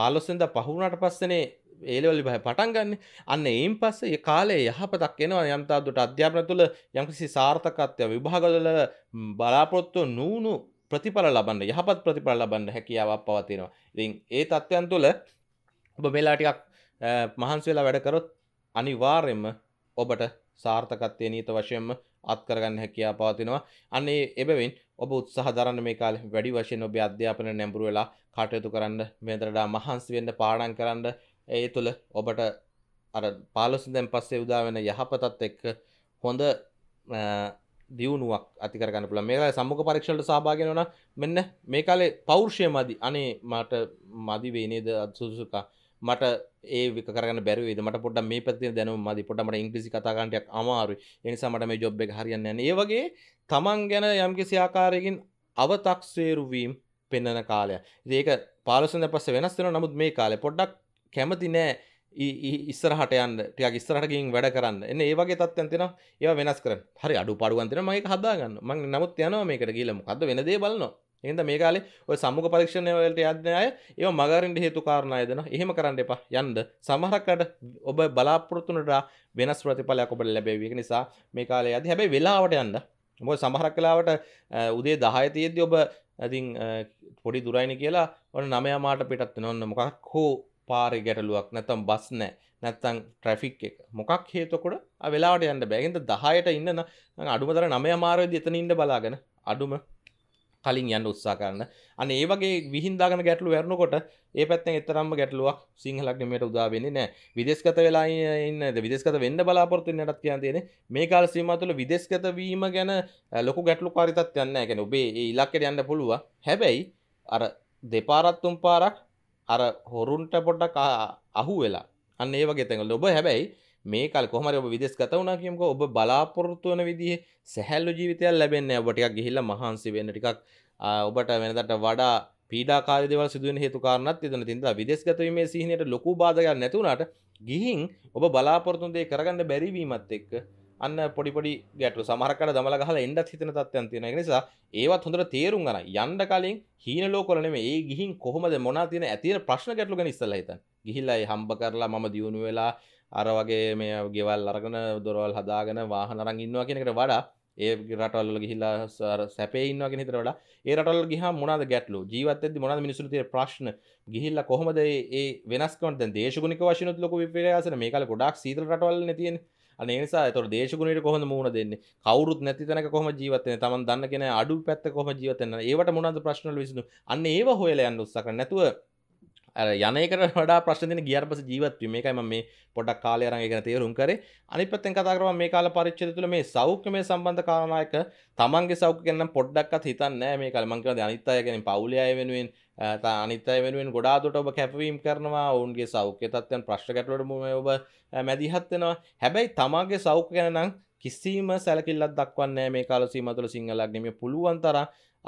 15 වෙනිදා පහ වුණාට පස්සේනේ ඒලවලි බහ පටන් ගන්න අන්න ඒන් පස්සේ කාලේ යහපතක් එනවා යම්තාදුට අධ්‍යාපන තුළ යම්කිසි සාර්ථකත්වය විභාගවල බලාපොරොත්තු නූුණු ප්‍රතිඵල ලබන්න යහපත් ප්‍රතිඵල ලබන්න හැකියාවක් පවතිනවා ඉතින් ඒ තත්ත්වයන් තුළ ඔබ මේලා ටිකක් මහන්සි වෙලා වැඩ කරොත් අනිවාර්යෙන්ම ඔබට සාර්ථකත්වයේ නීත වශයෙන්ම අත්කරගන්න හැකියාව පවතිනවා. අනේ එබැවින් ඔබ උත්සාහ දරන්න මේ කාලේ වැඩි වශයෙන් ඔබේ අධ්‍යාපන නැඹුරු වෙලා කටයුතු කරන්න, මෙතරට මහන්සි වෙන්න, පාඩම් කරන්න, ඒ තුළ ඔබට අර පාලොසිදැන් පස්සේ උදාවෙන යහපතත් එක්ක හොඳ දියුණුවක් අතිකරගන්න පුළ මේකල සම්මුඛ පරීක්ෂලට සභාගෙන වන මෙන්න මේ කාලේ පෞර්ෂය මදි අනේ මට මදි වේනේද අත්සුසුකා මට ඒ විකරන බැරවේ මට පොට මේ පති දැනු මදි පොටමට ඉංග්‍රිසි කතාගන්ටයක් අමාරු එනිසා මට මේ ජොබ් එක හරියන්න ඒ වගේ තමන් ගැන යම්කිසි ආකාරයකින් අවතක්සේරුවීම් පෙන්නන කාලය ඒක පාලසන පස්ස වෙනස් වෙන නමුත් මේ කාලේ පොඩ්ඩක් කැමති නෑ ඉස්සරහට යන්න ටියක් ඉස්සරහටකින් වැඩ කරන්න එන්න ඒවගේ තත්යන්තින ඒ වෙනස් කර හරි අඩු පඩුවන්තන මගේ හදාගන්න මං නමුත් යනවා මේකට ගීලම කද වෙනදේ බලන්නවා එද මේ කාලේ ඔය සම්මුඛ පරීක්ෂණය වලට යද්‍යය ඒ මගරින්ට හේතු කාරණය දෙන එහෙම කරන්න එපා යන්ද සමහරකට ඔබ බලාපොරොත්තුනට වෙනස් ප්‍රතිඵලයක් ඔබට ලැබේවික නිසා මේ කාලේ යදි හැබැයි වෙලාවට යන්න මොකද සමහරක් වෙලාවට උදේ 10 තියෙද්දි ඔබ ඉතින් පොඩි දුරයිනේ කියලා ඔන්න 9 මාට පිටත් වෙන ඔන්න මොකක් හෝ පාරි ගැටලුවක් නැතම් බස් නෑ නැත්තං ට්‍රැෆික් එක මොකක් හේතකොට වෙලාට යන්න බැගින්ද දහයට ඉන්න අඩුමතර නම අමාරද එතන ඉන්න බලාගෙන අඩුම කලින් යන්න උත්සා කරන්න අන ඒ වගේ විහින්දාගන ගැටලු වැරනකොට ඒ පැත්තෙන් එතරම්ම ගැටලුවක් සිංහලක්නමට උදාවෙන්නේ නෑ විදෙස්ගත වෙලා ඉන්න විදෙස්ගත වෙන්න බලාපොරත්තු නටත් කියන් තියෙන මේ කාල සීමතුල විදෙස්ගත වීම ගැන ලොක ගැටලු කාරිතත් යන්න ගැන ඔබේ ඉලක්කට යන්න පුළුව හැබැයි අර දෙපාරත්තුම් පාරක් අර හොරුන්ට පොඩ්ඩක් අහු වෙලා අන්න ඒ වගේ තැඟල ඔබ හැබැයි මේ කල් කොහමර ඔබ විදෙස් ගත වුණා කියමුක ඔබ බලාපොරොත්තු වන විදිහේ සැහැල්ලු ජීවිතයක් ලැබෙන්නේ ඔබ ටිකක් ගිහිල්ලා මහන්සි වෙන්න ටිකක් ඔබට වෙනදට වඩා පීඩාකාරී දේවල් සිදුවෙන හේතු කාරණාත් එතන තියෙනවා විදෙස් ගත වීමේ සිහිනයට ලොකු බාධාවක් නැති වුණාට ගිහින් ඔබ බලාපොරොත්තු දේ කරගන්න බැරි වීමත් එක්ක අන්න පොඩිපොඩි ගැටු සමහරකට දමල ගහල එන්නත් හිතන තත්ත්වයන් තියෙන නිසා ඒවත් හොඳට තේරුම් ගන්න යන්න කලින් හීන ලෝකවල නෙමෙයි ඒ ගිහින් කොහොමද මොනවා තියෙන ඇති ප්‍රශ්න ගැටලු ගැන ඉස්සෙල්ලා හිතන්න ගිහිල්ලා ඒ හම්බ කරලා මම දියුණු වෙලා අර වගේ මේ ගෙවල් අරගෙන දොරවල් හදාගෙන වාහන අරන් ඉන්නවා කියන එකට වඩා ඒ රටවල්ල ගිහිලා සැපේ ඉන්නවා කෙනෙ හිතර වඩා ඒ රටවල් ගිහ මොනද ගැටලු ජීවතද මොනද මිනිසුන් තිය ප්‍රශ්න ගිහිල්ල කොහොමද ඒ වෙනස්කොට දේශගුණක වශනත් ලොක විපරයාසන මේ කල ගොඩක් සීත රටවල් නැතියෙන අනේසා තොර දේශගුණයට කොහොඳ මුණ දෙන්නේ කවුරුත් නැති තැනක කොහොම ජීවත්වන තමන් දන්න කෙන අඩු පැත්ත කොහම ජීවතන්න ඒවට මුණද ප්‍රශ්නල විසිදු අන්න ඒව හොයලා යන්න උත්සක නැතුව ඇර යනකට වඩා ප්‍රශ්න ගියර පස ජීවත් මේකයිම මේ පොඩක් කාලයරගෙන තේරුම් කරේ අනි පත්තෙන් කතාකරම මේ කාල පරිච්චද තුළ මේ සෞඛ්‍ය මේ සම්බන්ධ කාරණයක තමන්ගේ සෞඛ්‍ය කන්න පොඩ්ඩක්ත් හිතන්න මේ කළමංකව අනිත්තය ගැන පවුලය වෙනුවෙන් අනිතය වෙනුවෙන් ගොඩාතුට ඔබ කැපවීම් කරනවා ඔවුන්ගේ සෞඛ්‍ය තත්වයන් ප්‍රශ්ට කැටලට මුම ඔබ මැදිහත්වෙනවා හැබැයි තමාගේ සෞඛ්‍ය ගැනනම් කිසිීම සැලකිල්ලත් දක්වන්නේ මේ කාලසීමතුළ සිංහලක් නෙම පුළුවන්තර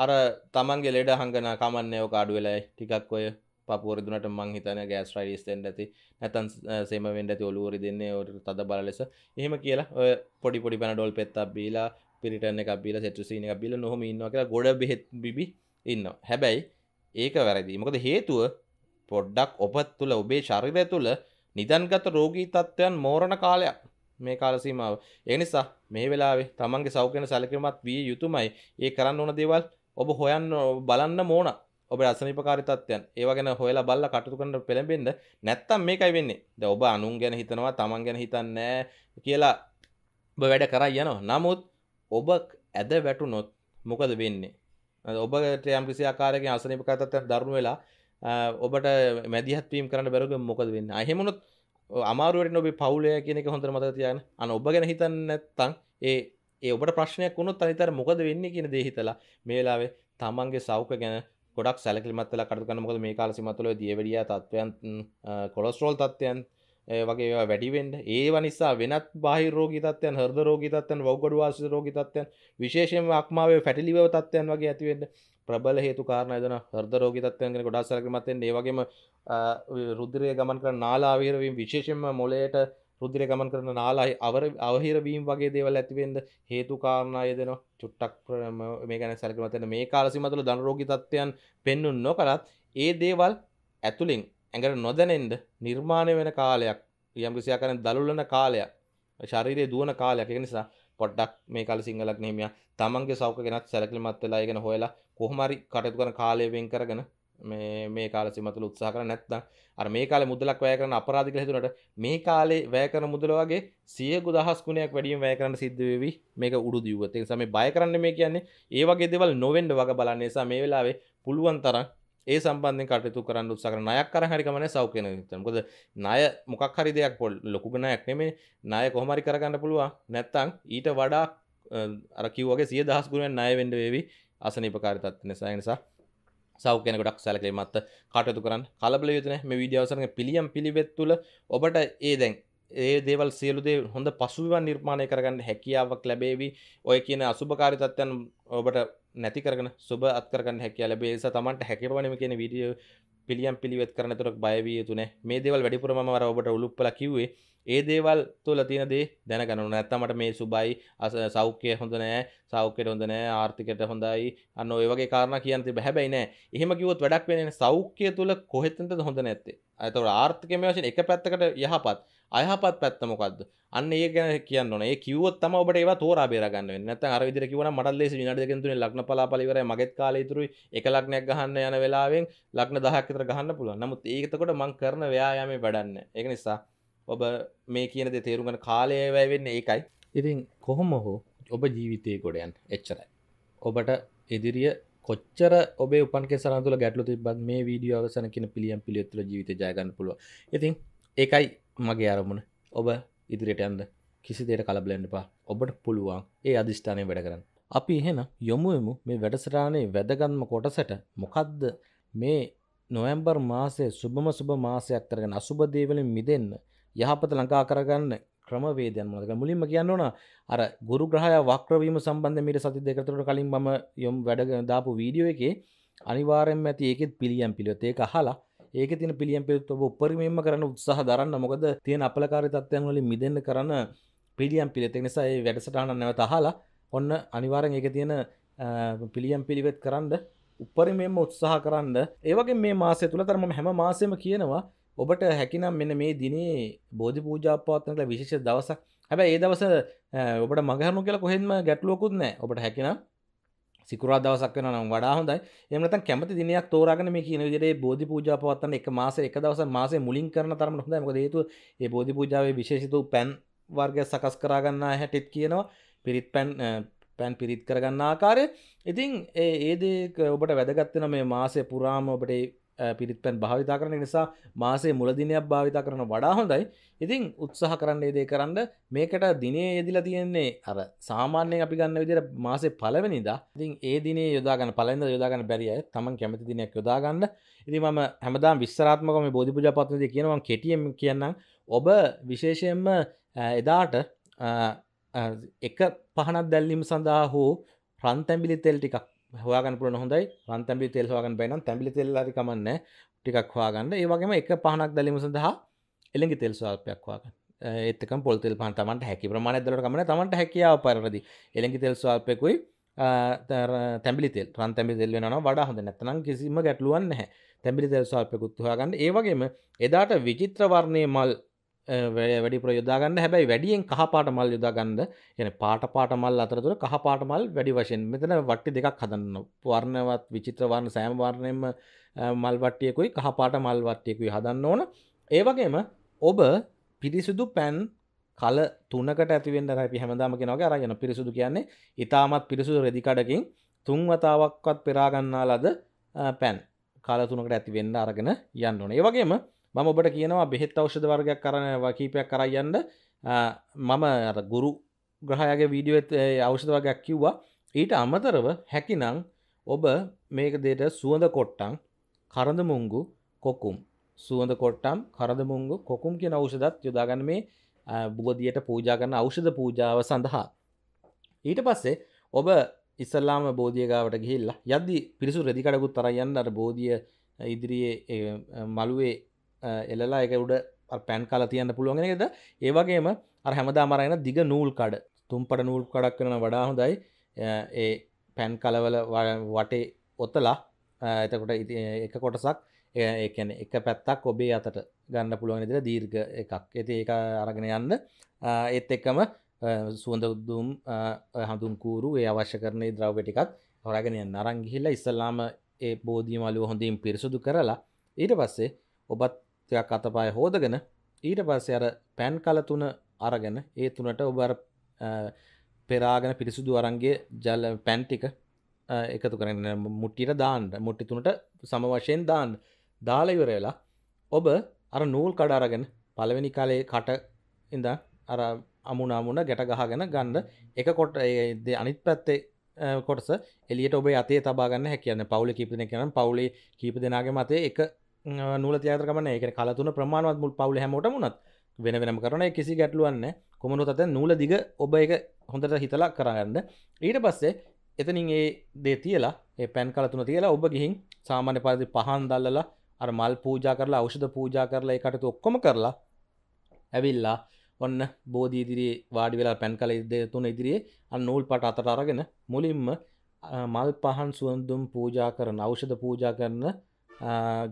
අර තමන්ගේ ලෙඩ හංගන කමන්නයෝ කාඩුවෙලයි ටිකක් ඔය පපුරදුනට මං හිතන ගෑස් රයිඩස් දෙන්න ඇති නැතන් සෙම වෙන්ඩ ඇති ඔලුවරි දෙන්නේ ඔට තද බල ලෙස එහෙම කියලා පොඩි පොඩි පැනඩොල් පෙත් බීලා පිරිටන එක බිල සෙට්‍රසින එක බිල නොහොම ඉන්නවා කියලා ගොඩ බෙත් බිබි ඉන්න හැබැයි ඒක වැරදි මොකද හේතුව පොඩ්ඩක් ඔපත් තුළ ඔබේ ශරිරය තුළ නිදන්ගත රෝගී තත්ත්වයන් මෝරණ කාලයක් මේ කාලසීමාව එනිසා මේ වෙලාවේ තමන්ගේ සෞඛ්‍යන සැලකිරමත් විය යුතුමයි ඒ කරන්න ඕන දේවල් ඔබ හොයන්න බලන්න මෝනක් ඔබ අසනිපකාරි තත්ත්වයන් ඒවා ගැන හොයලා බලලා කටයුතු කරන්න පෙළඹෙන්න නැත්තම් මේකයි වෙන්නේ. දැන් ඔබ අනුන් ගැන හිතනවා, තමන් ගැන හිතන්නේ කියලා ඔබ වැඩ කරා යනවා. නමුත් ඔබ ඇද වැටුනොත් මොකද වෙන්නේ? ඔබට යම් කිසි ආකාරයකින් අසනිපකාරී තත්ත්වයන් දරුණු වෙලා ඔබට මැදිහත් වීම කරන්න බැරුව මොකද වෙන්නේ? එහෙම වුණොත් අමාරුවට ඔබේ පවුලය කියන එක හොඳට මතක තියාගන්න. අන ඔබ ගැන හිතන්නේ නැත්තම් ඒ ඒ ඔබට ප්‍රශ්නයක් වුණොත් අනිතර මොකද වෙන්නේ කියන දේ හිතලා මේ වෙලාවේ තමන්ගේ සෞඛ්‍ය ගැන ගොඩක් සැලකිලිමත් වෙලා කටයුතු කරන්න මොකද මේ කාල සීමා තුළ දියවැඩියා තත්ත්වයන් කොලෙස්ටරෝල් තත්ත්වයන් වගේ ඒවා වැඩි වෙන්න ඒවා නිසා වෙනත් බාහිර රෝගී තත්ත්වයන් හෘද රෝගී තත්ත්වයන් වවුගඩු ආශ්‍රිත රෝගී තත්ත්වයන් විශේෂයෙන්ම අක්මාවේ ෆැටි ලිවර් තත්ත්වයන් වගේ ඇති වෙන්න ප්‍රබල හේතු කාරණා එදෙන හෘද රෝගී තත්ත්වයන් ගැන ගොඩක් සැලකිලිමත් වෙන්න ඒ වගේම රුධිරය ගමන් කරන නාලාවිරවීම විශේෂයෙන්ම මොළයට රුදිර ගමන් කරන නාලා අවර අවහිර වීම වගේ දේවල් ඇතිවෙන්ද හේතු කාරණය දෙන චුට්ටක් මේ ගැන සැලකමතන මේ කාලසිමතුළ දනරෝගි තත්වයන් පෙන්නුන් නොකරත් ඒ දේවල් ඇතුළින් ඇඟට නොදැනෙන්ද නිර්මාණය වෙන කාලයක් යම් කිසියා කරන දළුලන කාලයක් ශරීරයේ දුවන කාලයක් එක නිසා පොඩ්ඩක් මේ කාල සිංහලක් නෙමිය තමන්ගේ සෞඛ්‍ය ගැනත් සැලකිලිමත් වෙලා ඒගෙන හොයලා කොහොම හරි කටයුතු කරන කාලය වෙන් කරගෙන මේ මේ කාල සිමතුල උත්සාහ කරන්නේ නැත්නම් අර මේ කාලේ මුදලක් වැය කරන අපරාධ කියලා හිතුණාට මේ කාලේ වැය කරන මුදල වගේ සියගු දහස් ගුණයක් වැඩියෙන් වැය කරන්න සිද්ධ වෙවි මේක උඩු දියුවත් ඒ නිසා මේ බය කරන්න මේ කියන්නේ ඒ වගේ දේවල් නොවෙන්න වග බලන්න නිසා මේ වෙලාවේ පුළුවන් තරම් ඒ සම්බන්ධයෙන් කටයුතු කරන්න උත්සාහ කරන ණයක් කරන් හරි කමනේ සව් කියන විතර. මොකද ණය මොකක් හරි දෙයක් ලොකු ණයක් නෙමෙයි ණය කොහොම හරි කරගන්න පුළුවන්. නැත්තම් ඊට වඩා අර කිව්වාගේ 100 දහස් ගුණයක් ණය වෙන්න වේවි අසනීපකාරී තත්ත්ව නිසා. ඒ නිසා සෞ කෙනකොටක් සැලකීමත් කටයුතු කරන්න කලබල යුතුන මේ විඩියවසරන පිළියම් පිළිවෙත් තුළ ඔබට ඒ දැන් ඒ දේවල් සියලුදේ හොඳ පසුවන් නිර්මාණය කරගන්න හැකියාවක් ලැබේවි ඔය කියන අසුභකාරිතත්වයන් ඔබට නැතිකරන සුබ අත්කරගන්න හැකිය ලැබේස තමන්ට හැකිරවනම කියන විඩිය පිළියම් පිළිවෙත් කරනතුරක් බයවිය තුන මේ දේවල් වැඩිපුරම වර ඔබට උළුප්පල කිවේ ඒ දේවල් තුළ තියෙන දේ දැනගන්න ඕන නැත්තම් මට මේ සුබයි සෞඛ්‍යය හොඳ නෑ සෞඛ්‍යයට හොඳ නෑ ආර්ථිකයට හොඳයි අන්න ඔය වගේ කාරණා කියන්න තිබ හැබැයි නෑ එහෙම කිව්වොත් වැඩක් වෙන්නේ සෞඛ්‍යය තුළ කොහෙතනද හොඳ නැත්තේ එතකොට ආර්ථිකය මේ වශයෙන් එක පැත්තකට යහපත් අයහපත් පැත්ත මොකද්ද අන්න ඒ ගැන කියන්න ඕනේ. ඒ කිව්වොත් තමයි ඔබට ඒවා තෝරා බේරා ගන්න වෙන්නේ. නැත්නම් අර විදිහට කිව්වනම් මට ලේසි විනාඩි දෙකකින් තුනේ ලග්න පලාපල ඉවරයි. මගෙත් කාලේ ඉතුරුයි. එක ලග්නයක් ගහන්න යන වෙලාවෙන් ලග්න 10ක් විතර ගහන්න පුළුවන්. නමුත් ඒක එතකොට මම කරන ව්‍යායාමේ වැඩක් නැහැ. ඒක නිසා ඔබ මේ කියන දෙ තේරුගන කාලය වැයවෙන්න ඒකයි ඉතින් කොහොම හෝ ඔබ ජීවිතය ගොඩයන් එච්චරයි ඔබට ඉදිරිිය කොච්චර ඔබේ උපන් සරතුල ගැටලු තිබත් මේ වීඩිය අවසනකින පිළියම් පිළියතුර ජීවිත ජයගන්න පුළුව ඉතින් ඒකයි මගේ අරමුණ ඔබ ඉදිරියට යන්න කිසි දේට කලබලෙන්න්නපා ඔබට පුළුවන් ඒ අධිෂ්ඨානය වැඩ කරන්න අපි එහෙන යොමුයමු මේ වැඩසරාණය වැදගන්ම කොටසට මොකක්ද මේ නොවැම්බර් මාසය සුබම සුබ මාසයක් තරගෙන අසුබදේවලින් මිදන්න යහපත ලංකා කරගන්න ක්‍රමවේදයන් මොනද කියලා මුලින්ම කියන්න ඕන අර ගුරු ග්‍රහය වක්‍ර වීම සම්බන්ධයෙන් මීට සති දෙක තුනකට කලින් මම යොම් වැඩ දාපු වීඩියෝ එකේ අනිවාර්යෙන්ම ඇති ඒකෙත් පිළියම් පිළිවෙත් ඒක අහලා ඒක තින පිළියම් පිළිත් ඔබ උපරිමයෙන්ම කරන්න උත්සාහ දරන්න මොකද තියෙන අපලකාරී තත්ත්වයන් වලින් මිදෙන්න කරන පිළියම් පිළිත් ඒ නිසා ඒ වැඩසටහන නැවත අහලා ඔන්න අනිවාර්යෙන් ඒක තියෙන පිළියම් පිළිවෙත් කරන්න උපරිමයෙන්ම උත්සාහ කරන්න ඒ වගේ මේ මාසය තුල තර මම හැම මාසෙම කියනවා ඔබට හැකිනම් මෙන මේ දිනේ බෝධි පූජාපාත්න කළ විශේෂ දවස හැබැ ඒ දවස ඔබට මගහරනු කියලා කොහෙන්ම ගැටලුවකුත් නෑ ඔබට හැකිනම් සිකරා දවසක් වෙන නම් වඩා හොඳයි එමනත කැමති දිනයක් තෝරගෙන මේ කියන විදිහේ බෝධි පූජා පවත්වන එක මාසෙ එක දවසක් මාසෙ මුලින් කරන තරමට හොඳයි මොකද හේතුව ඒ බෝධි පූජාවේ විශේෂිත වූ පැන් වර්ගය සකස් කර ගන්නා හැටිත් කියනවා පිරිත් පැන් පැන් පිරිත් කරගන්න ආකාරය ඉතින් ඒ ඒදේ ඔබට වැදගත්වෙන මේ මාසය පුරාම ඔබට පිරිත් පැන් භාවිතා කරන නිසා මාසේ මුලදිනයක් භාවිතා කරන වඩා හොඳයි ඉතින් උත්සාහ කරන්නේ දේ කරන්න මේකට දිනේ යෙදිලා තියෙන්නේ අර සාමාන්‍යයෙන් අපි ගන්න විදිර මාසේ පලවෙනිදා ඉතින් ඒ දිනේ යොදාගන්න පලෙන්ද යොදාගන්න බැරිය තමන් කැමති දිනයක් යොදාගන්න ඉති ම හැමදාම් විස්රාත්මකම බෝධිපුජ පත්නද කියනවා කෙටියම් කියන්නම් ඔබ විශේෂයෙන්ම එදාට එක පහනක් දැල්ලීම සඳහා හෝ ප්‍රන්තැම්බිලි තෙල් ටිකක් හවාගන්න පුළුවන් හොඳයි රන් තැඹිලි තෙල් හොයාගන්න බැරි නම් තැඹිලි තෙල් හරි කමන්නේ ටිකක් හොයාගන්න ඒ වගේම එක පහනක් දැලීම සඳහා එළඟි තෙල් ස්වල්පයක් හොයාගන්න ඒත්තක පොල්තෙල් පන් තමන්ට හැකි ප්‍රමාණ දලට කමන තමට හැකියාව පරදි එළඟි තෙල් ස්වාල්පයකුයි තැබි තෙල් රන් තැබි තෙල් වෙන වඩා හොඳ නැතනම් කිසිම ගැටලුවන් නැහැ තැබි තෙල් ස්වාල්පයකුත්තුවාගන්න ඒවගේම එදාට විචිත්‍රවර්ණය මල් වැඩිපුර යොදාගන්න හැබැයි වැඩියෙන් කහපාට මල් යොදාගන්න එන පාට පාට මල් අතරතුර කහපාට මල් වැඩි වශයෙන් මෙතන වට්ටි දෙකක් හදන්න වර්ණවත් විචිත්‍රවර්ණ සෑමවර්ණයෙන්ම මල් වට්ටියකුයි කහපාට මල් වට්ටියකුයි හදන්න ඕන ඒ වගේම ඔබ පිරිසිදු පැන් කල තුනකට ඇතිවෙන්න රැපි හැමදාම කෙනවගේ අරගෙන පිරිසුදු කියන්නේ ඉතාමත් පිරිසුදු රෙදිකඩකින් තුන් වතාවක්වත් පෙරාගන්නා ලද පැන් කාල තුනකට ඇතිවෙන්න අරගෙන යන්න ඕන ඒ වගේම මම ඔබට කියනවා බෙහෙත් අවෂධ වර්ගයක් කරන වකීපයක් කරයන්න මම ගුරු ග්‍රහයගේ වීඩියත් අවෂධ වගයක් කිව්වා ඊට අමතරව හැකිනං ඔබ මේක දේට සුවඳ කොට්ටං කරඳ මුංගු කොකුම් සුවඳ කොට්ටම් කරඳ මුංගු කොකුම් කියෙන අවෂදත් යොදාගන්න මේ බුවදියට පූජාගන්න අවෂධ පූජාව සඳහා ඊට පස්සේ ඔබ ඉස්සල්ලාම බෝධියගාවට ගිහිල්ලා යද්දි පිරිසු රෙදිකඩකුත් තරයන්න අර බෝධිය ඉදිරියේ මළුවේ එලලා එක උඩ පැන් කාලා තියන්න පුළුවන් එකද ඒවගේම අර හැමදා මරයන දිග නූල් කඩ තුම්පට නූල් කඩක් කරන වඩා හොඳයි ඒ පැන් කලවල වටේ ඔත්තලා එතකොට එක කොටසක් ඒන එක පැත්තක් ඔබේ අතට ගන්න පුළුවන් ඉදිර දීර්ග එකක් ඇති ඒක අරගෙන යන්න ඒත් එක්කම සුවඳදුම් හඳුම්කූරු ඒ අවශ්‍ය කරනේ ද්‍රව්ව ටිකත් හොරගෙන නරංගිහිල්ලා ඉස්සල්ලාම ඒ බෝධිය මලුව හොඳින් පිරිසුදු කරලා ඊට පස්සේ ඔබත් තියක් අතපාය හෝදගෙන ඊට පස්ස අර පැන් කලතුන අරගෙන ඒ තුනට ඔබර පෙරාගෙන පිරිසුදු අරන්ගේ ජල පැන්ටික එකතු කරන්න මුට්ටිට දාන්ට මුට්ටි තුනට සම වශයෙන් දාන්න දාලයිවරලා ඔබ අර නූල් කඩාරගෙන පළවෙනි කාලේ කට ඉඳ අර අමුණමුණ ගැට ගහගෙන ගන්න එක කොට අනිත් පැත්තේ කොටස එලියට ඔබ අතේ තබාගන්න හැකියන්න පවුල කීප දෙන කියන පවුලේ කීප දෙනාගේ මතේ එක නූල තියතරකමන එක කලතුන ප්‍රමාණවත් මුල් පවල හැමෝට මුණත් වෙන වෙනම කරන කිසි ගැටලුවන්න කොමනු තත නූල දිග ඔබ එක හොඳට හිතලා කරගන්න ඊට පස්සේ එතනින් ඒ දේ තියලා ඒ පැන් කලතුන තියලා ඔබ ගිහින් සාමාන්‍ය පරිදි පහන් දල්ලලා අර මල් පූජා කරලා ඖෂධ පූජා කරලා ඒකට ඔක්කොම කරලා ඇවිල්ලා ඔන්න බෝධී ඉදිරියේ වාඩි වෙලා පැන් කල ඉදිරියේ තුන ඉදිරියේ අර නූල් පාට අතට අරගෙන මුලින්ම මල් පහන් සුවඳුම් පූජා කරන ඖෂධ පූජා කරන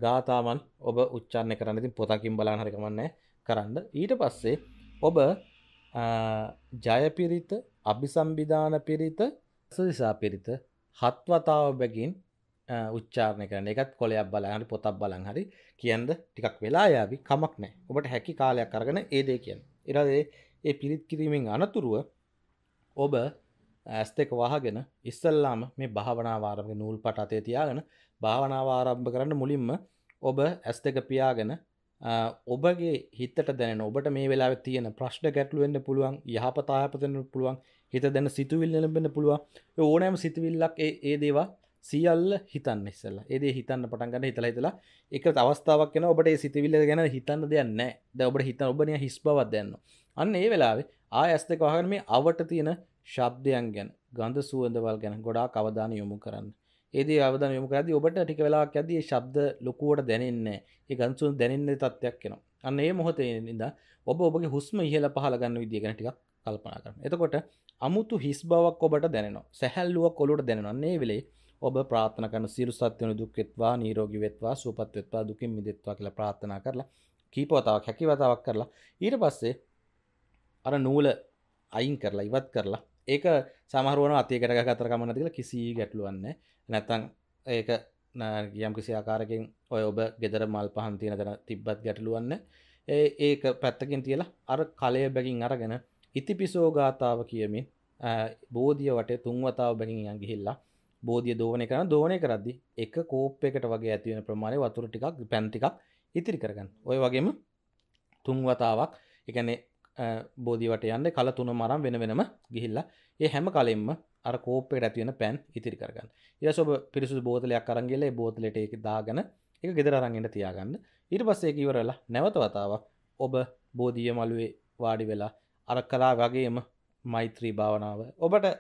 ගාතාවන් ඔබ උච්චාරණය කරන්න ඉතින් පොතකින් බලාන හරිකමන්න කරන්න ඊට පස්සේ ඔබ ජයපිරිත අභිසම්බිධාන පිරිත සදිසා පිරිත හත්වතාව බැගින් උච්චාරණය කරන එකත් කොලයක් බලාහරි පොතක් බලන් හරි කියන්ද ටිකක් වෙලා යාවි කමක් නෑ ඔබට හැකි කාලයක් කරගෙන ඒදේ කියන්න එරදේ ඒ පිරිත් කිරීමෙන් අනතුරුව ඔබ ඇස් දෙක වහගෙන ඉස්සල්ලාම මේ භාවනාවාරම නූල් පට අතේ තියාගෙන භාවනාව ආරම්භ කරන්න මුලින්ම ඔබ ඇස් දෙක පියාගෙන ඔබගේ හිතට දැන ඔබට මේ වෙලා තියෙන ප්‍රශ්න ගැටලුවෙන්න්න පුළුවන් යහපතාපතන පුළුවන් හිත දැන සිතුවිල් නලබෙන පුළුවන් ඕනෑම සිතුවිල්ලක් ඒ දේවා සියල්ල හිතන්න ඉස්සල්ල ඒදේ හිතන්න පටන්ගන්න හිතලා හිතලා එක අවස්ථාවක් කියෙන ඔබට සිතිවිල්ල ගැන හිතන්න දෙයන්න ද ඔබට හිත ඔබනය හිස් බවත් දෙන්න අන්න ඒ වෙලාවේ ආ ඇස්තක වහන් මේ අවට තියෙන ශබ්දයන් ගැන ගන්ධ සුවඳවල් ගැන ගොඩා කවධාන යොමු කරන්න ඒදේ අවද යමුකද ඔබට ටික වෙලාක් ඇදී ශබ්ද ලොකුවට දැනෙන්න ඒ ගන්සුන් දැනෙන්න තත්ත්යක් කෙනවා අන්න ඒ මොහොතේ ඉඳ ඔබ ඔබගේ හුස්ම ඉහළ පහළ ගන්න විදිහගෙන ටිකක් කල්පනා කරන්න එතකොට අමුතු හිස් බවක් ඔබට දැනෙනවා සැහැල්ලුවක් ඔලුවට දැනෙනන්නේ වෙලේ ඔබ ප්‍රාථන කරන සිරු සත්‍යන දුක්කෙත්වා නීරෝගි වෙත්වා සූපත්වෙත්වා දුකින් මිදෙත්වා කියලා ප්‍රාථනා කරලා කීපවතාවක් හැකිවතාවක් කරලා ඊට පස්සේ අර නූල අයින් කරලා ඉවත් කරලා ඒක සමහරුවන අතේ කරග කතර කමනතිල කිසි ගැටලුවන්නේ නැත්තං ඒක යම් කිසි ආකාරකින් ඔය ඔබ ගෙදර මල් පහන් තියෙන දන තිබ්බත් ගැටලුවන්න ඒක පැත්තකින් තියලා අර කලය බැගින් අරගෙන ඉතිපිසෝ ගාථාව කියමින් බෝධිය වට තුන්වතාව බැගින් යගිහිල්ලා බෝධිය දෝනය කරන දෝනය කරද්දි එක කෝප් එකට වගේ ඇතිවෙන ප්‍රමාණය වතුර ටිකක් පැන්තිකක් ඉතිරි කරගන්න ඔය වගේම තුන්වතාවක් එකනේ බෝධීවට යන්න කල තුන මරම් වෙන වෙනම ගිහිල්ලා ඒ හැම කලින්ම අර කෝපයට ඇතිවෙන පැන් ඉතිරි කරගන්න ඉරස ඔබ පිරිසු බෝතලයක් අරංගෙල බෝතලට එක දාගන එක ගෙදර අරංගෙට තියාගන්න ඉට පස්සේ ඉවරලා නැවත වතාවක් ඔබ බෝධිය මළුවේ වාඩි වෙලා අර කලා වගේම මෛත්‍රී භාවනාව ඔබට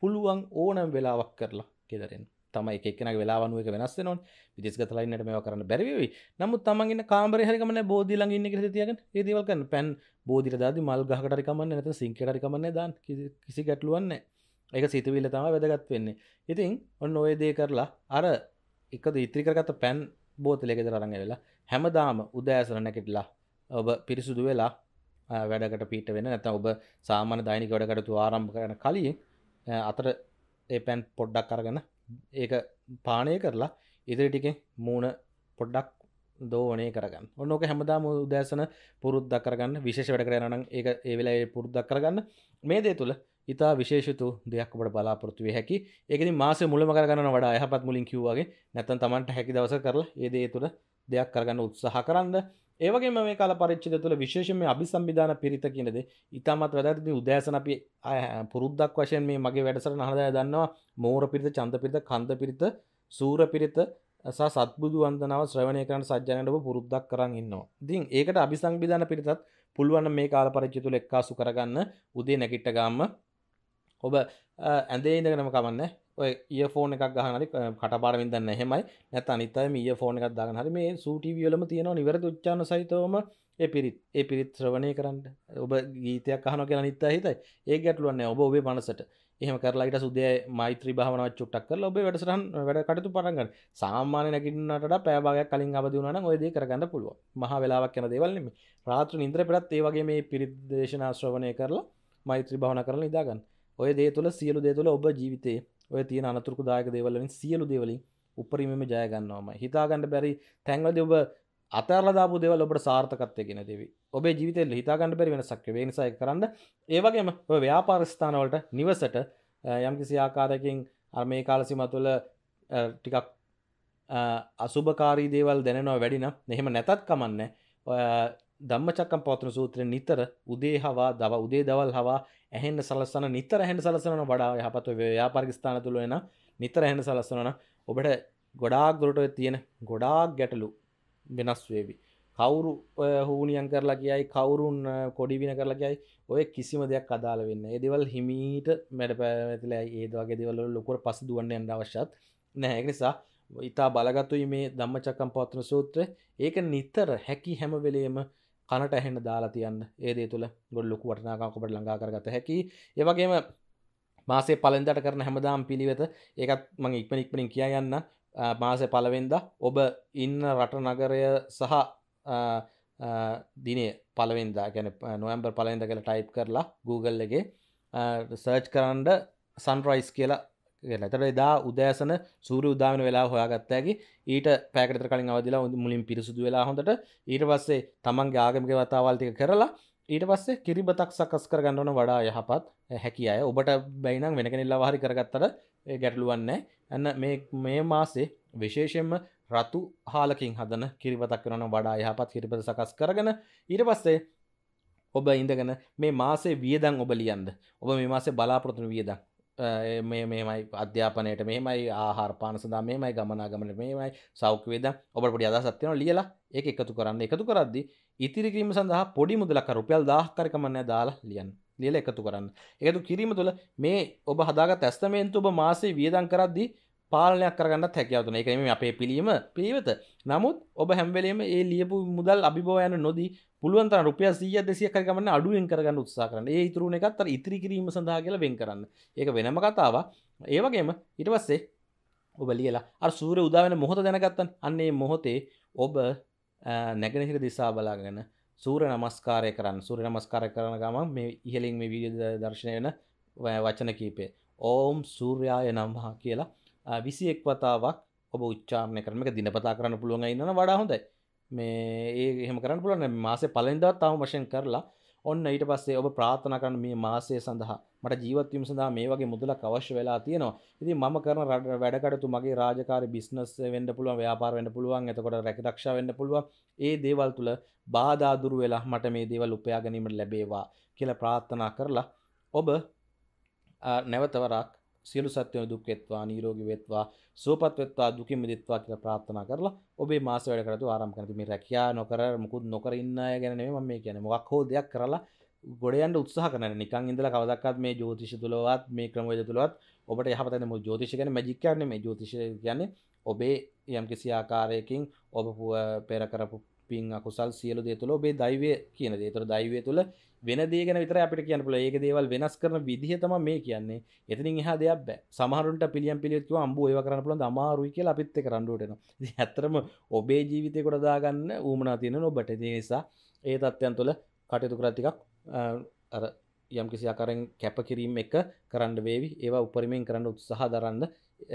පුළුවන් ඕනම් වෙලාවක් කරලා ගෙදරෙන් තම එකක්න වෙලාවනුවක වෙනස් නොන් පිදිස්ගත ලයින්නට මේ කරන්න බැරිවි නමුත් තමන්ගන්න කාමර හරිකමන බෝධි ලඟන්න කර තියගෙන ඒදවල්කන්න පැන් බෝධිර දාද මල් ගහටරිකමන්න නැත සිංකටරිකමන්න දන් කිසි ගැටලුවන්න එක සිතවිල්ල තම වැදගත් වෙන්නේ ඉතින් ඔන්න ඔයදේ කරලා අර එකද ඉත්‍රිකරගත පැන් බෝතලෙකෙද රඟ වෙලා හැමදාම උදෑසර නැකෙටලා ඔබ පිරිසුදු වෙලා වැඩකට පිට වෙන නැත ඔබ සාමාන දෛනික වැඩකටතු ආරම්භ කරන කලින් අතර ඒ පැන් පොඩ්ඩක් කරගන්න ඒක පානය කරලා ඉදිරිටිකෙන් මූුණ පොඩ්ඩක් දෝනය කරගන්න ඔන්නෝක හැමදාම උදෑසන පුරුද්දක් කරගන්න විශේෂ වැඩ කරනනම් ඒ ඒ වෙලා පුරුද්දක් කරගන්න මේ දේ තුළ ඉතා විශේෂතු දෙයක්කට බලාපොරත්තුවේ හැකි ඒකති මාස මුලම කරගන්න වඩා යහපත් මුලින් කිව්වාගේ නැතන් තමන්ට හැකි දවස කරලා ඒදේ තුළ දෙයක් කරගන්න උත්සාහ කරන්න ඒවගේ මේ කල පරිච්චිද තුළ විශේෂම අභි සම්බිධාන පිරිත කියනද ඉතාමත් වැදත් උදෑසන අපි පුරුද්දක් වශයෙන් මේ මගේ වැඩසර නහදය දන්නවා මෝර පිරිත චන්ද පිරිත කන්ද පිරිත සූර පිරිත සත්බුදු වන්දනාව ශ්‍රවණය කරන සජ්‍යනයට පුරුද්දක් කරන්න ඉන්නවා දින් ඒකට අභි සංවිධාන පිරිතත් පුළුවන් මේ කාල පරිච්චි තුළ එක්කාසු කරගන්න උදේ නැකිට්ට ගාම්ම ඔබ ඇඳේ ඉඳගෙනම කමන්න ඔය ඒ ෆෝන එකක් ගහනරි කටපාරමින් දන්න එහෙමයි නැත අනිතම ඒ ෆෝන එකක් දාගන්න හරි මේ සූටිවියලම තියෙනවා නිවැරදි උච්චාරණ සහිතවම ඒ පිරිත් ඒ පිරිත් ශ්‍රවණය කරන්න ඔබ ගීතයක් අහන කියලා අනිත් අය හිතයි ඒ ගැටලුවක් නෑ ඔබ ඔබේ මනසට එහෙම කරලා ඊට සුදේ මෛත්‍රී භාවනාවක් චුට්ටක් කරලා ඔබේ වැඩසටහන් වැඩ කටයුතු පටන් ගන්න සාමාන්‍ය නැගිටින්නට වඩා පැය භාගයක් කලින් අවදි වුණා නම් ඔය දේ කරගන්න පුළුවන් මහා වෙලාවක් යන දේවල් නෙමෙයි රාත්‍රී නිින්දර පෙරත් ඒ වගේ මේ පිරිත් දේශනා ශ්‍රවණය කරලා මෛත්‍රී භාවනා කරලා ඉඳා ගන්න ඔය දේ තුළ සියලු දේ තුළ ඔබ ජීවිතේ ඔය තියෙන අනතුරකු දායක දේවලින් සියලු දේවලින් උපරිමම ජයගන්නවම හිතාගන්න බැරි තැන්වලද ඔබ අතරලදාපු දෙවල් ඔබට සාර්ථකත්යගෙන දෙවි ඔබේ ජීවිතෙල් හිතාගන්න බැරි වෙන සක්්‍ය වේනිසය කරන්න ඒවගේම ව්‍යාපාරස්ථානවලට නිවසට යම්කිසි ආකාරයකින් අර මේ කාලසිම තුළ ටිකක් අසුභකාරී දේවල් දැනවා වැඩිනම් නෙහෙම නැතත් කමන්න ධම්මචක්කම් පවත්වන සූත්‍රයෙන් නිතර උදේ හවා දව උදේ දවල් හවා ඇහෙන්න සලස්සන නිතර ඇහෙන්න සලස්සන වඩා යහපත් ව්‍යාපාරික ස්ථාන තුල එන නිතර ඇහෙන්න සලස්සන ඔබට ගොඩාක් දුරට තියෙන ගොඩාක් ගැටලු වෙනස් වේවි කවුරු හූනියන් කරලා කියයි කවුරුන් කොඩිවින කරලා කියයි ඔය කිසිම දෙයක් අදාල වෙන්න ඒදවල් හිමීට මැඩ පැවැතිලා ඒදවාගේ දෙවල ලොකර පස දුවන්න ඇන්ඩ අවශ්‍යත් නැහැ නිසා ඉතා බලගතුයි මේ දම්මචකම් පවත්න සූත්‍ර ඒක නිතර හැකි හැමවෙලේම කනට ඇහෙන්න දාලා තියන්න ඒදේ තුළ ගොල් ලොකු වටනාකමකට ලඟා කරගත හැකි ඒවගේම මාසේ පලෙන්දට කරන හැමදාම් පිළිවෙත ඒකත් මං ඉක්මන ඉක්මනින් කිය යන්න මාස පලවෙන්ද ඔබ ඉන්න රට නගරය සහ දිනේ පලවෙන්ද ගැන නොවම්බර් පලෙන්ද කළ ටයිප් කරලා Google එකගේ සර්ච් කරන්ඩ සන්රයිස් කියලා ඇතර එදා උදෑසන සූරු උදාමන වෙලා හොයාගත්තෑකි ඊට පැකට කලින් අවදිලා උඳ මුලින් පිරිසුදු වෙලා හොඳට ඊට පස්සේ තමන් ගාගමික වතාවල්තික කරලා ඊට පස්සේ කිරිබතක් සකස් කරගන්නවන වඩා යහපත් හැකි අය ඔබට බැයිනම් වෙනකෙනෙල්ලා වාහරි කරගත්තර ගැටලුවන්න ඇන්න මේ මාසේ විශේෂෙන්ම රතු හාලකින් හදන කිරිබතක් කරන වඩා යහපත් කිරිබත සකස් කරගෙන ඊට පස්සේ ඔබ ඉඳගෙන මේ මාසේ වියදන් ඔබ ලියන්ද ඔබ මේ මාසේ බලාපොරොතුන වියදක් මේමයි අධ්‍යාපනයට මේමයි ආහාරපාන සඳහා මේමයි ගමනාගමන මේමයි සෞඛවේද ඔබට පොඩි අදසත්වයන ලියලා ඒ එකතු කරන්න එකතු කරද්දි ඉතිරිකිරීම සඳහා පොඩි මුදලක රුපියල් දාහකරකමන්න දාලා ලියන් ලියල එකතු කරන්න එකතු කිරීම තුළ මේ ඔබ හදාගත් ඇස්තමේන්තු ඔබ මාසේ වියදන් කරද්දිී පාලනයක් කරගන්නත් හැකවතුන එකම අපේ පිළීම පිළිවත නමුත් ඔබ හැම්වලේම ඒ ලියපු මුදල් අභිබෝයන නොදී පුළුවන්ත රුපිය සිය දෙසිය කරගමන්න අඩුවෙන් කරගන්න උත්සා කරන්න ඒ ඉතුරුණ එකත් අර ඉතිරි කිරීම සඳහා කියලා වෙන් කරන්න ඒක වෙනම කතාව ඒවගේම ඉට පස්සේ ඔබ ලියලා අර සූර උදාවන මොහොත දැනගත්තන් අන්නේ මොහොතේ ඔබ නැගෙනහිර දිසා බලාගෙන සූර නමස්කාරය කරන්න සූර නමස්කාරය කරන ගමන් මේ ඉහලින් මේ විඩිය දර්ශනය වෙන වචන කීපේ ඕම් සූර්යාය නම්හා කියලා විසි එක් වතාවක් ඔබ උච්චාරණය කරම එක දිනපතා කරන්න පුළුවන් ඉන්න වඩා හොඳයි මේ ඒ එහෙම කරන්න පුළුවන් මාස පලෙන්දවත් තම වශයෙන් කරලා ඔන්න ඊට පස්සේ ඔබ ප්‍රාථනා කරන මේ මාසය සඳහා මට ජීවත්වීම සඳහා මේ වගේ මුදලක් අවශ්‍ය වෙලා තියෙනවා. ඉතින් මම කරන වැඩකටයුතු මගේ රාජකාරී බිස්නස් වෙන්න පුළුවන්, ව්‍යාපාර වෙන්න පුළුවන්, එතකොට රැකරක්ෂා වෙන්න පුළුවන්. ඒ දේවල් තුල බාධා දුරු වෙලා මට මේ දේවල් උපයා ගැනීමට ලැබේවා කියලා ප්‍රාර්ථනා කරලා ඔබ නැවතවරක් සියලු සත්‍යම දුක් වෙත්වා නිරෝගී වෙත්වා සුවපත් වෙත්වා දුකින් මිදෙත්වා කියලා ප්‍රාර්ථනා කරලා ඔබේ මාස වැඩ කරතු ආරම්භ කරන මේ රැකියා නොකර මුකුත් නොකර ඉන්න අය ගැන නෙමෙයි මම මේ කියන්නේ මොකක් හෝ දෙයක් කරලා ගොඩ යන්න උත්සාහ කරන නිකන් ඉඳලා කවදාවත් මේ ජ්‍යොතිෂ තුලවත් මේ ක්‍රමවේද තුලවත් ඔබට යහපත නෙමෙයි ජ්‍යොතිෂ කියන්නේ මැජික් කියන්නේ මේ ජ්‍යොතිෂ කියන්නේ ඔබේ යම් කිසි ආකාරයකින් ඔබ පෙර කරපු පින් අකුසල් සියලු දේ තුළ ඔබේ දෛවය කියන දේ තුළ දෛවය තුළ වෙන දේ ගැන විතර අපිට කියන්න පුළුවන්. ඒක දේවල් වෙනස් කරන විදිහ තමයි මේ කියන්නේ. එතනින් එහා දෙයක් බෑ. සමහරුන්ට පිළියම් පිළියෙත් කිව්වා අම්බෝ ඒවා කරන්න පුළුවන් ද අමාරුයි කියලා අපිත් එක්ක රණ්ඩුවට එනවා. ඉතින් ඇත්තටම ඔබේ ජීවිතේ කොට දාගන්න ඌමනා තියෙනවා ඔබට. ඒ නිසා ඒ தත්යන් තුළ කටයුතු කරලා ටිකක් අර යම්කිසි ආකාරයෙන් කැපකිරීම එක කරන්න වේවි ඒවා උපරිමයෙන් කරන්න උත්සාහ දරන්න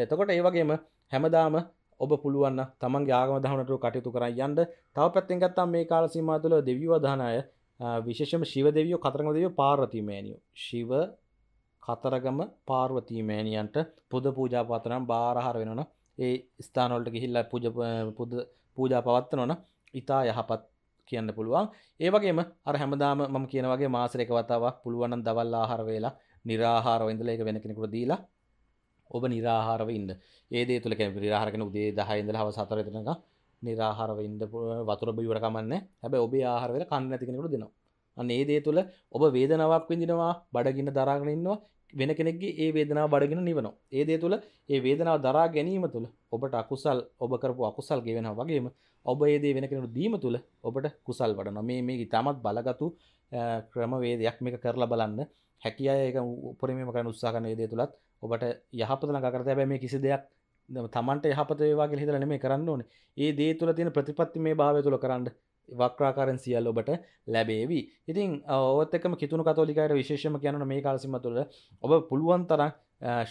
එතකොට ඒ වගේම හැමදාම ඔබ පුළුවන් තමන්ගේ ආගම දහනට කටයුතු කරන්න යන්න තව පැත්තෙන් ගත්තා මේ කාල සීමාව තුළ දෙවියෝ අදහන අය විශේෂම ශිව දෙවියෝ කතරගම දෙවියෝ පාර්වතීමෑනියෝ ශිව කතරගම පාර්වතීමෑනියන්ට පුද පූජාපාතනම් බාරහර වෙනන ඒ ස්ථානොල්ට ගිහිල්ල පුජ පුද පූජා පවත්ත නොන ඉතා යහපත් කියන්න පුළුවන් ඒවගේම අර හැමදාම මම කියනවගේ මාසරක වතාවක් පුළුවන් දවල් ආහාර වේලා නිරාහාරව ඉඳලා ඒක වෙන කෙනෙකුට දීලා ඔබ නිරාහාරව ඉන්න ඒදේ තුළ කැම නිරාහරගෙන උදේ දහයිඉඳල හව සතර දෙනක නිරාහාරව ඉන්න වතුර බිවර කමන්න හැබ ඔබ ආහාරවෙල කන්න ඇතිකෙනෙකුට දෙනවා අන්න ඒ දේ තුළ ඔබ වේදනාවක් විඳිනවා බඩගින්න දරාගෙන ඉන්නවා වෙන කෙනෙක්ගේ ඒ වේදනාව බඩගෙන නිවනවා ඒ දේ තුළ ඒ වේදනාව දරා ගැනීම තුළ ඔබට අකුසල් ඔබ කරපු අකුසල් ගෙවෙනවා වගේම ඔබ ඒදේ වෙන කෙනු දීම තුළ ඔබට කුසල් වඩන මේ මේ ඉතාමත් බලගතු ක්‍රමවේදයක් මේක කරලා බලන්න හැකිය ඒක උපරමම කරන උත්සා කන දේ තුළත් ඔබට යහපතන කරත බැ මේ කිසි දෙයක් තමන්ට යහපතේවාගේ හිතරන මේ කරන්න ඕන ඒ දේ තුළ තියෙන ප්‍රතිපත්ති මේ භාව තුළ කරන්න වක්්‍රාකාරෙන් සියල් ඔබට ලැබේවි ඉතින් ඔත්තකම කිතුුණු කතෝලිකායට විශේෂම කියන මේ කාලසිම තුළ ඔබ පුළුවන් තරම්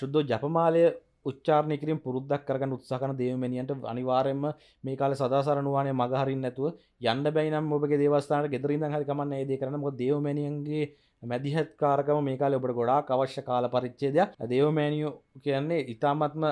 ශුද්ධ ජපමාලය උච්චාරණය කිරින් පුරුද්දක් කරගන්න උත්සාහ කරන දේවමනියන්ට අනිවාර්යයෙන්ම මේ කාලේ සදාසාර නුවාණේ මග හරින්න නැතුව යන්න බැයි නම් ඔබගේ දේවස්ථානට ගෙදර ඉඳන් හරි කමන්න ඒ දේ කරන්න මොකද දේවමනියන්ගේ මැදිහත්කාරකම මේ කාලේ ඔබට ගොඩාක් අවශ්‍ය කාල පරිච්ඡේදයක් දේවමනියෝ කියන්නේ ඊ타මත්ම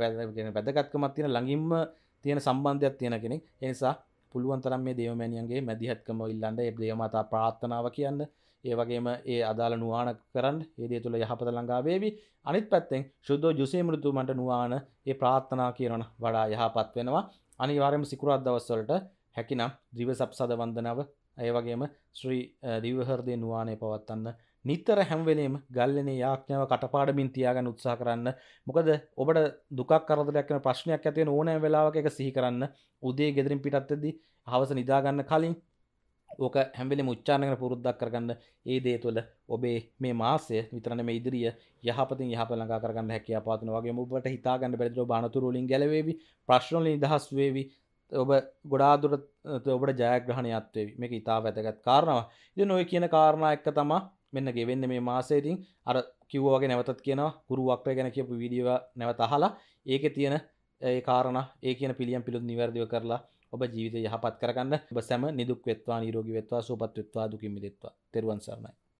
වැදගත්කමක් තියෙන ළඟින්ම තියෙන සම්බන්ධයක් තියෙන කෙනෙක් ඒ නිසා පුළුවන් තරම් මේ දේවමනියන්ගේ මැදිහත්කම ඉල්ලන්න ඒ දේවමාතා ප්‍රාර්ථනාව කියන්නේ ඒ වගේම ඒ අදාළ නුවාන කරන්න ඒදේ තුළ යහපත ලඟා වේවි අනිත් පැත්තෙන් ශුද්ධෝ ජුසේමෘතුමට නුවාන ඒ ප්‍රාත්ථනා කියරන වඩා යහපත් වෙනවා අනිවාරයම සිකුරත් දවස්වලට හැකිනම් දිව සප්සද වන්දනාව ඒ වගේම ශ්‍රී දිවහරදය නුවානය පවත්වන්න නිතර හැම්වෙලේම ගල්ලනේ යාඥාව කටපාඩමින් තියාගන්න උත්සා කරන්න මොකද ඔබට දුකක් කරදරයක්න ප්‍රශ්නයක් ඇතිය ඕනෑ වෙලාවක එක සිහි කරන්න උදේ ගෙදරින් පිටත්තෙදි හවස නිදාගන්න කලින් ඕක හැම්බෙලි මුච්චානගෙන පුරුද්දක් කරගන්න ඒ දේ තුළ ඔබේ මේ මාසය විතරන මේ ඉදිරිය යහපතින් යහප ළඟා කරගන්න හැකිය පාතන වගේ ඔබට හිතාගන්න බැරිදිව බානතුරු වලින් ගැලවේවි ප්‍රශ්න වලින් නිදහස් වේවි ඔබ ගොඩාදුරට ඔබට ජයග්‍රහණයත් වේවි මේක ඉතා වැදගත් කාරණාවක් ඉතින් ඔය කියන කාරණා එක තමයි මෙන්න ගෙවෙන්න මේ මාසේතින් අර කිව්වාගේ නැවතත් කියනවා ගුරුවක්ව ගැන කියපු වීඩියෝ නැවත අහලා ඒකේ තියෙන ඒ කාරණ ඒ කියන පිළියම් පිළිත් නිවැරදිව කරලා ඔබ ජීවිත යහපත් කරගන්න ඔබ සැම නිදුක් වෙත්වා නිරෝගී වෙත්වා සුවපත් වෙත්වා දුකින් මිදෙත්වා තෙරුවන් සරණයි